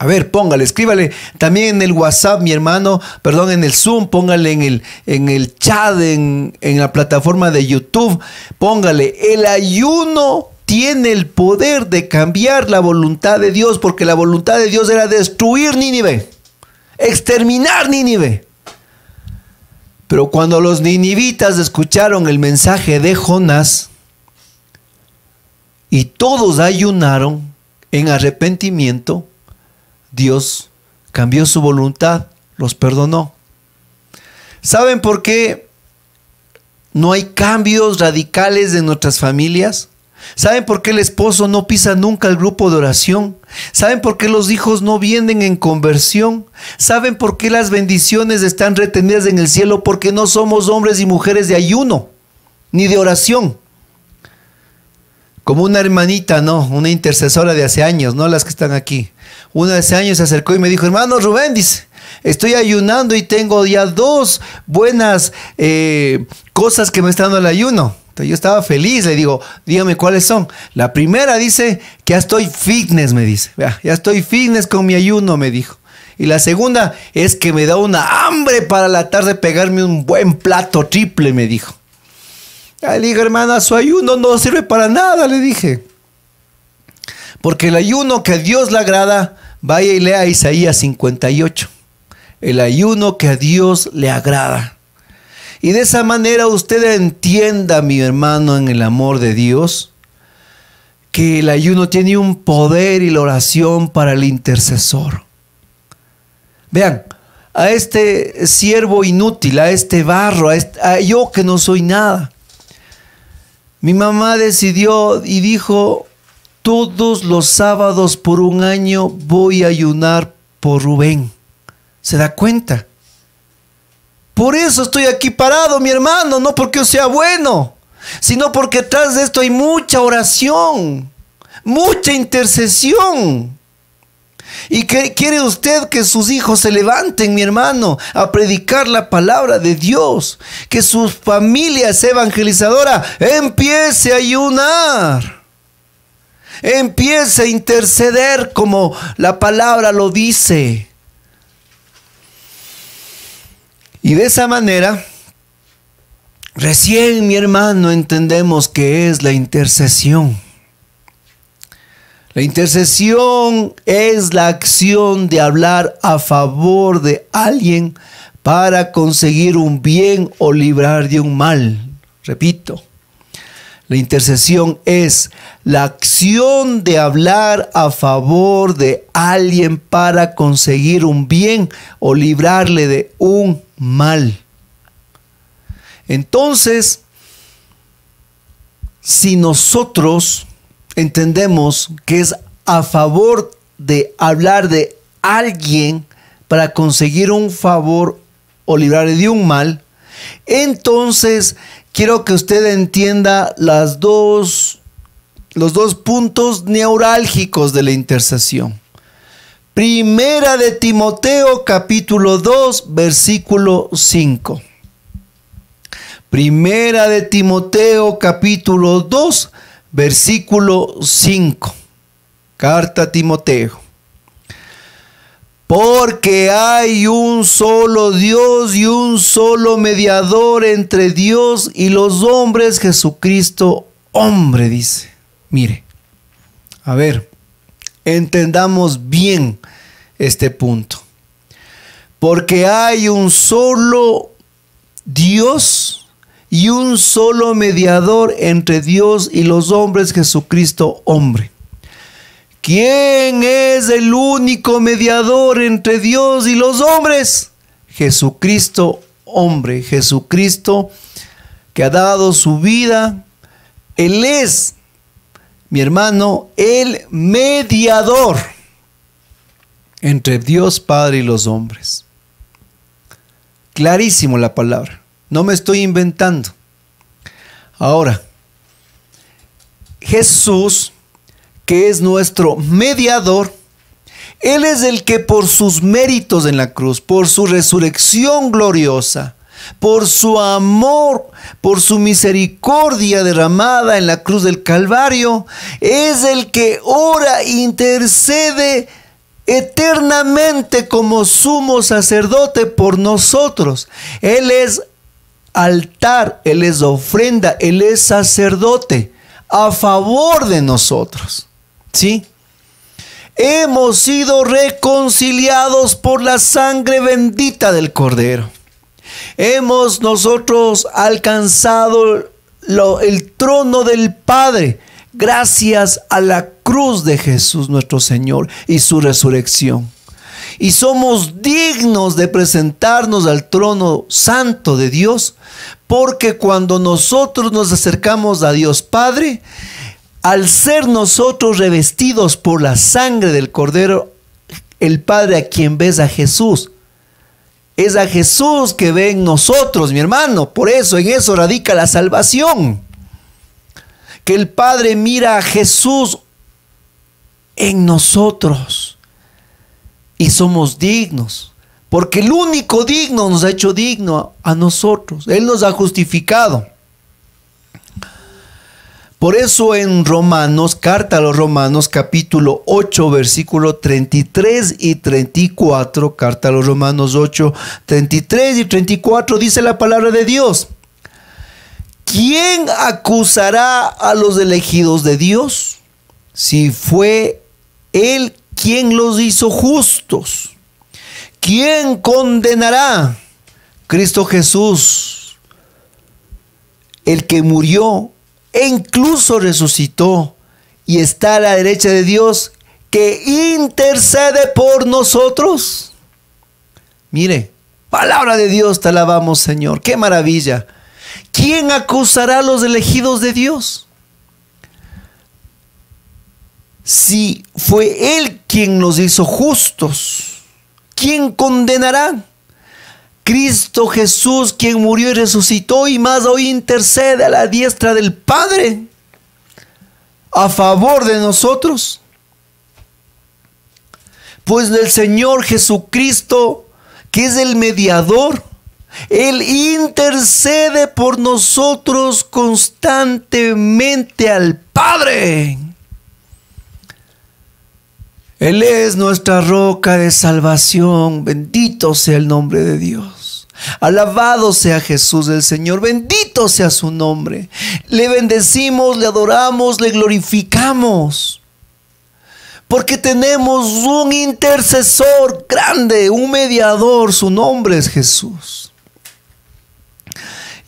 A ver, póngale, escríbale también en el WhatsApp, mi hermano, perdón, en el Zoom, póngale en el, en el chat, en, en la plataforma de YouTube, póngale, el ayuno tiene el poder de cambiar la voluntad de Dios, porque la voluntad de Dios era destruir Nínive, exterminar Nínive. Pero cuando los ninivitas escucharon el mensaje de Jonás y todos ayunaron en arrepentimiento, Dios cambió su voluntad, los perdonó. ¿Saben por qué no hay cambios radicales en nuestras familias? ¿Saben por qué el esposo no pisa nunca el grupo de oración? ¿Saben por qué los hijos no vienen en conversión? ¿Saben por qué las bendiciones están retenidas en el cielo? Porque no somos hombres y mujeres de ayuno, ni de oración como una hermanita, ¿no? Una intercesora de hace años, no las que están aquí. Una de hace años se acercó y me dijo, hermano Rubén, dice, estoy ayunando y tengo ya dos buenas eh, cosas que me están dando el ayuno. yo estaba feliz, le digo, dígame cuáles son. La primera dice que ya estoy fitness, me dice. ya estoy fitness con mi ayuno, me dijo. Y la segunda es que me da una hambre para la tarde pegarme un buen plato triple, me dijo. Ah, le digo, hermana, su ayuno no sirve para nada, le dije. Porque el ayuno que a Dios le agrada, vaya y lea Isaías 58. El ayuno que a Dios le agrada. Y de esa manera usted entienda, mi hermano, en el amor de Dios, que el ayuno tiene un poder y la oración para el intercesor. Vean, a este siervo inútil, a este barro, a yo que no soy nada mi mamá decidió y dijo, todos los sábados por un año voy a ayunar por Rubén. ¿Se da cuenta? Por eso estoy aquí parado, mi hermano, no porque yo sea bueno, sino porque tras de esto hay mucha oración, mucha intercesión. ¿Y qué quiere usted que sus hijos se levanten, mi hermano, a predicar la palabra de Dios? Que su familia evangelizadora. Empiece a ayunar. Empiece a interceder como la palabra lo dice. Y de esa manera, recién mi hermano entendemos que es la intercesión. La intercesión es la acción de hablar a favor de alguien para conseguir un bien o librar de un mal. Repito, la intercesión es la acción de hablar a favor de alguien para conseguir un bien o librarle de un mal. Entonces, si nosotros entendemos que es a favor de hablar de alguien para conseguir un favor o librar de un mal, entonces quiero que usted entienda las dos, los dos puntos neurálgicos de la intercesión. Primera de Timoteo capítulo 2 versículo 5. Primera de Timoteo capítulo 2 versículo 5, carta a Timoteo. Porque hay un solo Dios y un solo mediador entre Dios y los hombres, Jesucristo hombre, dice. Mire, a ver, entendamos bien este punto. Porque hay un solo Dios y un solo mediador entre Dios y los hombres, Jesucristo hombre. ¿Quién es el único mediador entre Dios y los hombres? Jesucristo hombre, Jesucristo que ha dado su vida. Él es, mi hermano, el mediador entre Dios Padre y los hombres. Clarísimo la palabra. No me estoy inventando. Ahora, Jesús, que es nuestro mediador, Él es el que por sus méritos en la cruz, por su resurrección gloriosa, por su amor, por su misericordia derramada en la cruz del Calvario, es el que ora, e intercede eternamente como sumo sacerdote por nosotros. Él es altar, Él es ofrenda, Él es sacerdote a favor de nosotros. ¿Sí? Hemos sido reconciliados por la sangre bendita del Cordero. Hemos nosotros alcanzado el trono del Padre gracias a la cruz de Jesús nuestro Señor y su resurrección y somos dignos de presentarnos al trono santo de Dios, porque cuando nosotros nos acercamos a Dios Padre, al ser nosotros revestidos por la sangre del Cordero, el Padre a quien ves a Jesús, es a Jesús que ve en nosotros, mi hermano. Por eso, en eso radica la salvación. Que el Padre mira a Jesús en nosotros y somos dignos. Porque el único digno nos ha hecho digno a, nosotros. Él nos ha justificado. Por eso en Romanos, carta a los Romanos, capítulo 8, versículo 33 y 34, carta a los Romanos 8, 33 y 34, dice la palabra de Dios. ¿Quién acusará a los elegidos de Dios? Si fue Él ¿Quién los hizo justos? ¿Quién condenará? Cristo Jesús, el que murió e incluso resucitó y está a la derecha de Dios, que intercede por nosotros. Mire, palabra de Dios te alabamos, Señor. Qué maravilla. ¿Quién acusará a los elegidos de Dios? si fue Él quien nos hizo justos, ¿quién condenará? Cristo Jesús, quien murió y resucitó y más hoy intercede a la diestra del Padre a favor de nosotros. Pues el Señor Jesucristo, que es el mediador, Él intercede por nosotros constantemente al Padre. Él es nuestra roca de salvación. Bendito sea el nombre de Dios. Alabado sea Jesús el Señor. Bendito sea su nombre. Le bendecimos, le adoramos, le glorificamos. Porque tenemos un intercesor grande, un mediador. Su nombre es Jesús.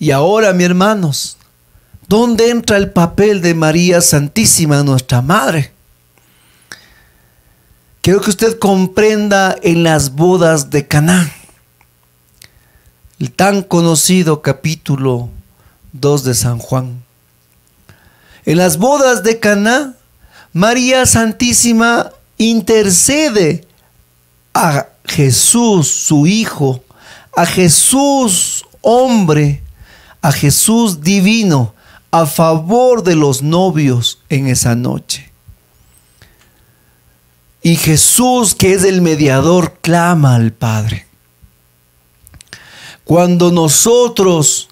Y ahora, mi hermanos, ¿dónde entra el papel de María Santísima, nuestra Madre? Quiero que usted comprenda en las bodas de Caná, el tan conocido capítulo 2 de San Juan. En las bodas de Caná, María Santísima intercede a Jesús, su Hijo, a Jesús hombre, a Jesús divino, a favor de los novios en esa noche. Y Jesús, que es el mediador, clama al Padre. Cuando nosotros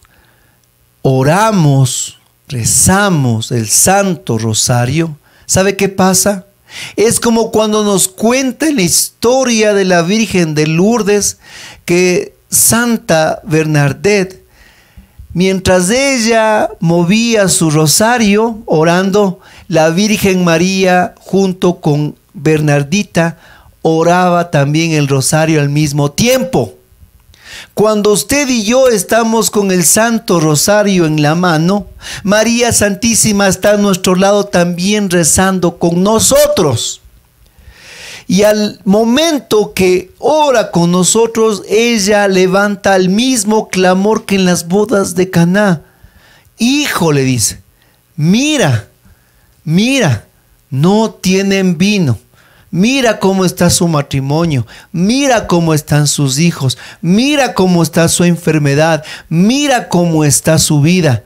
oramos, rezamos el Santo Rosario, ¿sabe qué pasa? Es como cuando nos cuenta la historia de la Virgen de Lourdes, que Santa Bernadette, mientras ella movía su rosario orando, la Virgen María junto con Bernardita oraba también el rosario al mismo tiempo. Cuando usted y yo estamos con el Santo Rosario en la mano, María Santísima está a nuestro lado también rezando con nosotros. Y al momento que ora con nosotros, ella levanta el mismo clamor que en las bodas de Caná. Hijo le dice, mira, mira, no tienen vino. Mira cómo está su matrimonio, mira cómo están sus hijos, mira cómo está su enfermedad, mira cómo está su vida.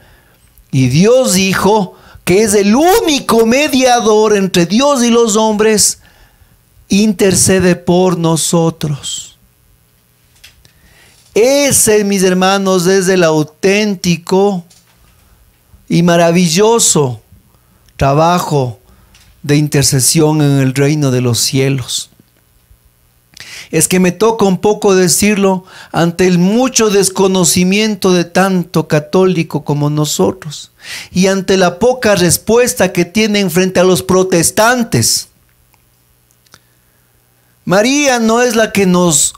Y Dios dijo que es el único mediador entre Dios y los hombres, intercede por nosotros. Ese, mis hermanos, es el auténtico y maravilloso trabajo de intercesión en el reino de los cielos. Es que me toca un poco decirlo ante el mucho desconocimiento de tanto católico como nosotros y ante la poca respuesta que tienen frente a los protestantes. María no es la que nos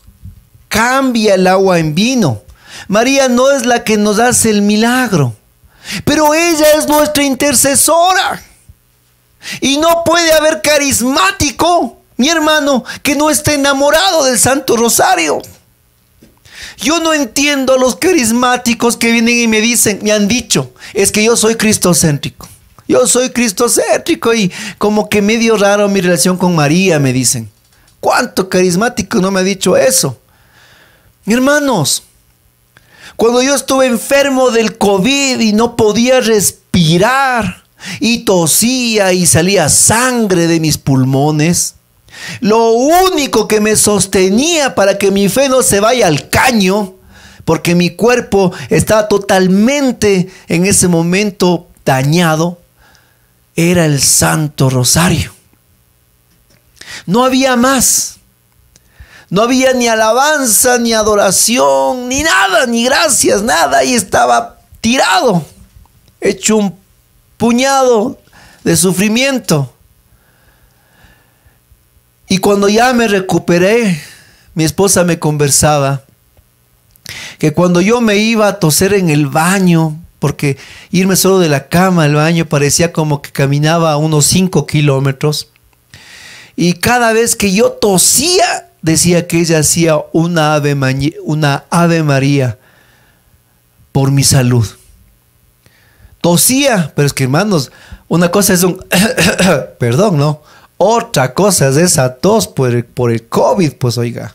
cambia el agua en vino. María no es la que nos hace el milagro. Pero ella es nuestra intercesora. Y no puede haber carismático, mi hermano, que no esté enamorado del Santo Rosario. Yo no entiendo a los carismáticos que vienen y me dicen, me han dicho, es que yo soy cristocéntrico. Yo soy cristocéntrico y como que medio raro mi relación con María, me dicen. ¿Cuánto carismático no me ha dicho eso? Mi Hermanos, cuando yo estuve enfermo del COVID y no podía respirar, y tosía y salía sangre de mis pulmones. Lo único que me sostenía para que mi fe no se vaya al caño, porque mi cuerpo estaba totalmente en ese momento dañado, era el Santo Rosario. No había más. No había ni alabanza, ni adoración, ni nada, ni gracias, nada. y estaba tirado, hecho un puñado de sufrimiento. Y cuando ya me recuperé, mi esposa me conversaba que cuando yo me iba a toser en el baño, porque irme solo de la cama al baño parecía como que caminaba unos 5 kilómetros, y cada vez que yo tosía, decía que ella hacía una ave, una ave María por mi salud tosía, pero es que hermanos, una cosa es un, perdón, ¿no? Otra cosa es esa tos por el, COVID, pues oiga.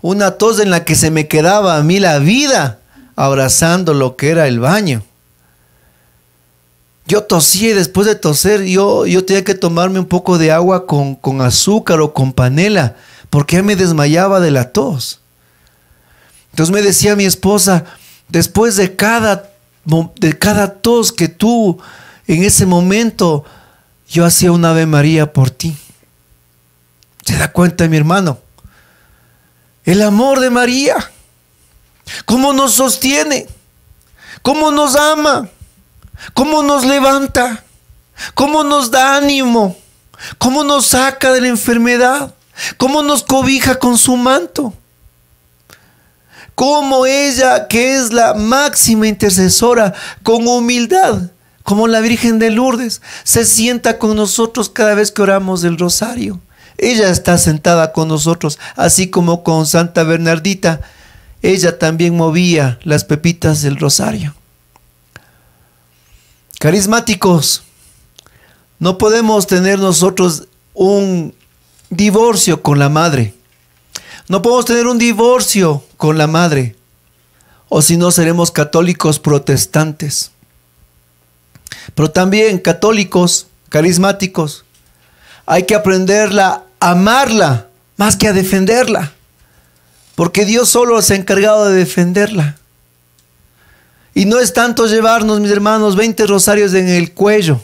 Una tos en la que se me quedaba a mí la vida abrazando lo que era el baño. Yo tosía y después de toser yo, yo tenía que tomarme un poco de agua con, azúcar o con panela porque ya me desmayaba de la tos. Entonces me decía mi esposa, después de cada de cada tos que tú en ese momento yo hacía una Ave María por ti. ¿Se da cuenta, mi hermano? El amor de María. ¿Cómo nos sostiene? ¿Cómo nos ama? ¿Cómo nos levanta? ¿Cómo nos da ánimo? ¿Cómo nos saca de la enfermedad? ¿Cómo nos cobija con su manto? como ella que es la máxima intercesora, con humildad, como la Virgen de Lourdes, se sienta con nosotros cada vez que oramos el rosario. Ella está sentada con nosotros, así como con Santa Bernardita. Ella también movía las pepitas del rosario. Carismáticos, no podemos tener nosotros un divorcio con la madre. No podemos tener un divorcio con la madre. O si no, seremos católicos protestantes. Pero también católicos carismáticos. Hay que aprenderla, a amarla, más que a defenderla. Porque Dios solo se ha encargado de defenderla. Y no es tanto llevarnos, mis hermanos, 20 rosarios en el cuello,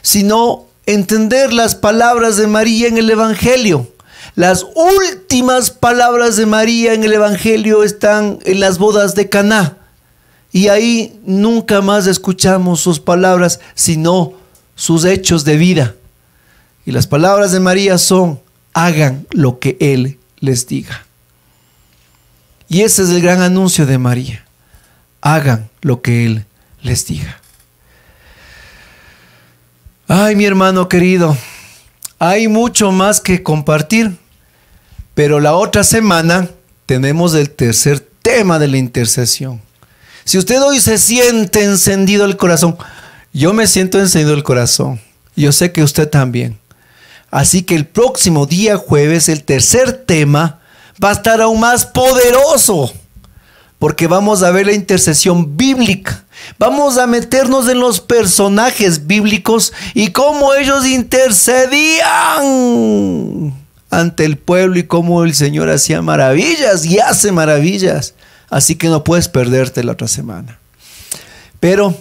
sino entender las palabras de María en el Evangelio. Las últimas palabras de María en el Evangelio están en las bodas de Caná. Y ahí nunca más escuchamos sus palabras, sino sus hechos de vida. Y las palabras de María son, hagan lo que Él les diga. Y ese es el gran anuncio de María. Hagan lo que Él les diga. Ay, mi hermano querido, hay mucho más que compartir, pero la otra semana tenemos el tercer tema de la intercesión. Si usted hoy se siente encendido el corazón, yo me siento encendido el corazón. Yo sé que usted también. Así que el próximo día jueves, el tercer tema, va a estar aún más poderoso. Porque vamos a ver la intercesión bíblica. Vamos a meternos en los personajes bíblicos y cómo ellos intercedían ante el pueblo y cómo el Señor hacía maravillas y hace maravillas. Así que no puedes perderte la otra semana. Pero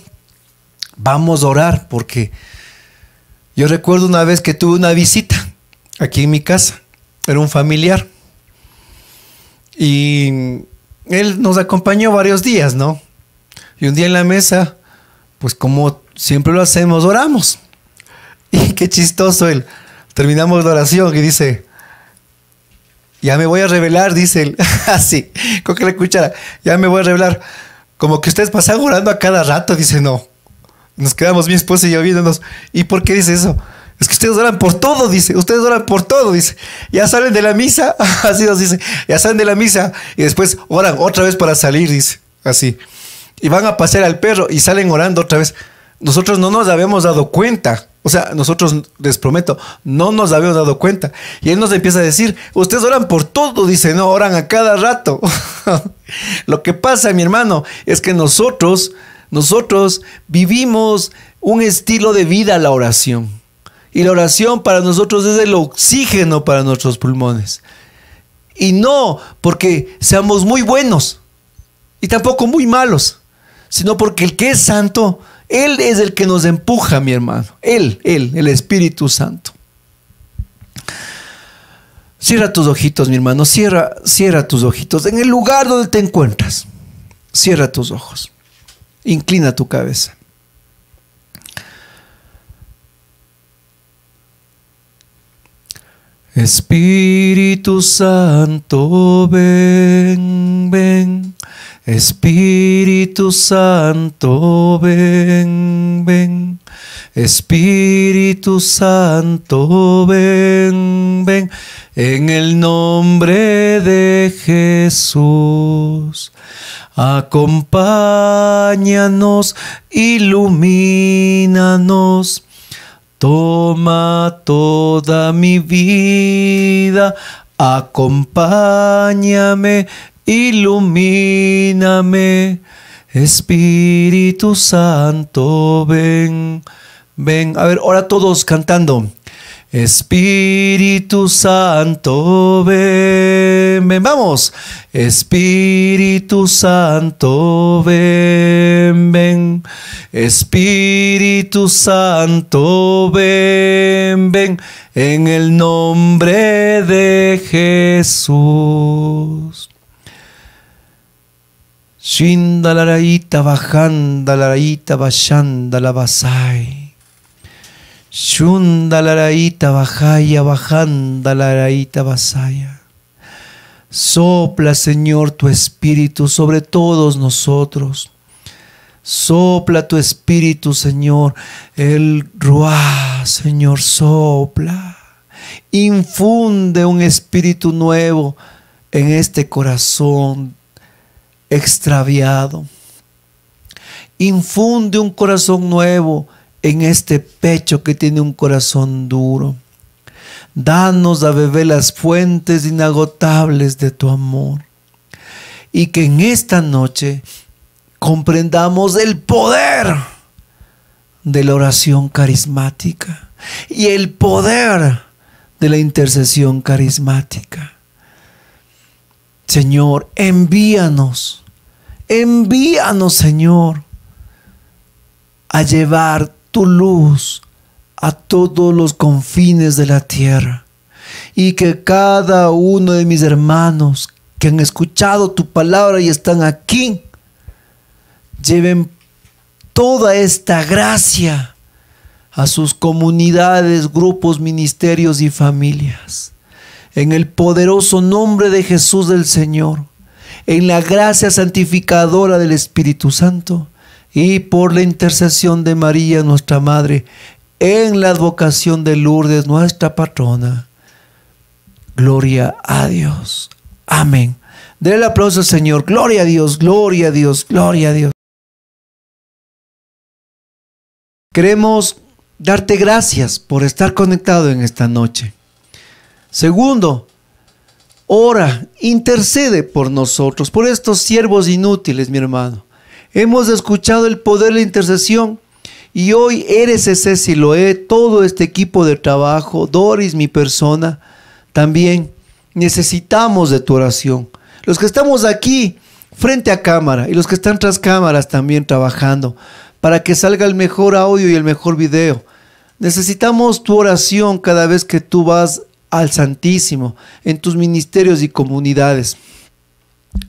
vamos a orar porque yo recuerdo una vez que tuve una visita aquí en mi casa. Era un familiar. Y él nos acompañó varios días, ¿no? Y un día en la mesa, pues como siempre lo hacemos, oramos. Y qué chistoso él. Terminamos la oración y dice, ya me voy a revelar, dice él. Así, ah, con que la cuchara. Ya me voy a revelar. Como que ustedes pasan orando a cada rato, dice, no. Nos quedamos mi esposa y yo viéndonos. ¿Y por qué dice eso? Es que ustedes oran por todo, dice. Ustedes oran por todo, dice. Ya salen de la misa, así nos dice. Ya salen de la misa y después oran otra vez para salir, dice. Así. Y van a pasear al perro y salen orando otra vez. Nosotros no nos habíamos dado cuenta o sea, nosotros, les prometo, no nos habíamos dado cuenta. Y él nos empieza a decir, ustedes oran por todo, dice, no, oran a cada rato. Lo que pasa, mi hermano, es que nosotros, nosotros vivimos un estilo de vida la oración. Y la oración para nosotros es el oxígeno para nuestros pulmones. Y no porque seamos muy buenos y tampoco muy malos, sino porque el que es santo él es el que nos empuja, mi hermano. Él, Él, el Espíritu Santo. Cierra tus ojitos, mi hermano. Cierra, cierra tus ojitos. En el lugar donde te encuentras, cierra tus ojos. Inclina tu cabeza. Espíritu Santo, ven, ven. Espíritu Santo, ven, ven. Espíritu Santo, ven, ven. En el nombre de Jesús. Acompáñanos, ilumínanos. Toma toda mi vida, acompáñame Ilumíname, Espíritu Santo, ven, ven. A ver, ahora todos cantando. Espíritu Santo, ven, ven, vamos. Espíritu Santo, ven, ven. Espíritu Santo, ven, ven. En el nombre de Jesús la bajanda la basai. laita bajaya laita basaya. Sopla, Señor, tu espíritu sobre todos nosotros. Sopla tu espíritu, Señor. El Ruá, Señor, sopla. Infunde un espíritu nuevo en este corazón extraviado. Infunde un corazón nuevo en este pecho que tiene un corazón duro. Danos a beber las fuentes inagotables de tu amor. Y que en esta noche comprendamos el poder de la oración carismática y el poder de la intercesión carismática. Señor, envíanos Envíanos, Señor, a llevar tu luz a todos los confines de la tierra y que cada uno de mis hermanos que han escuchado tu palabra y están aquí lleven toda esta gracia a sus comunidades, grupos, ministerios y familias. En el poderoso nombre de Jesús del Señor en la gracia santificadora del Espíritu Santo y por la intercesión de María, nuestra Madre, en la advocación de Lourdes, nuestra patrona. Gloria a Dios. Amén. Dele la aplauso al Señor. Gloria a Dios, gloria a Dios, gloria a Dios. Queremos darte gracias por estar conectado en esta noche. Segundo, Ora, intercede por nosotros, por estos siervos inútiles, mi hermano. Hemos escuchado el poder de la intercesión y hoy eres ese, lo Siloé, todo este equipo de trabajo, Doris, mi persona, también necesitamos de tu oración. Los que estamos aquí frente a cámara y los que están tras cámaras también trabajando para que salga el mejor audio y el mejor video. Necesitamos tu oración cada vez que tú vas al Santísimo, en tus ministerios y comunidades.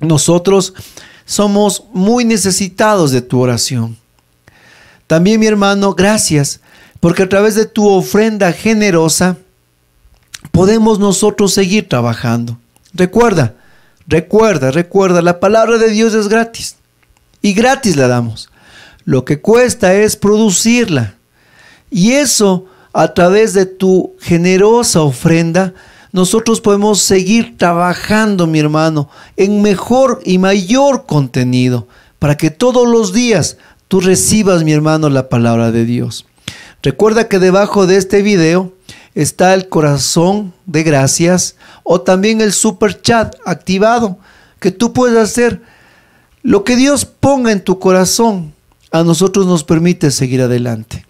Nosotros somos muy necesitados de tu oración. También mi hermano, gracias, porque a través de tu ofrenda generosa podemos nosotros seguir trabajando. Recuerda, recuerda, recuerda, la palabra de Dios es gratis y gratis la damos. Lo que cuesta es producirla. Y eso a través de tu generosa ofrenda, nosotros podemos seguir trabajando, mi hermano, en mejor y mayor contenido, para que todos los días tú recibas, mi hermano, la palabra de Dios. Recuerda que debajo de este video está el corazón de gracias o también el super chat activado, que tú puedes hacer lo que Dios ponga en tu corazón. A nosotros nos permite seguir adelante.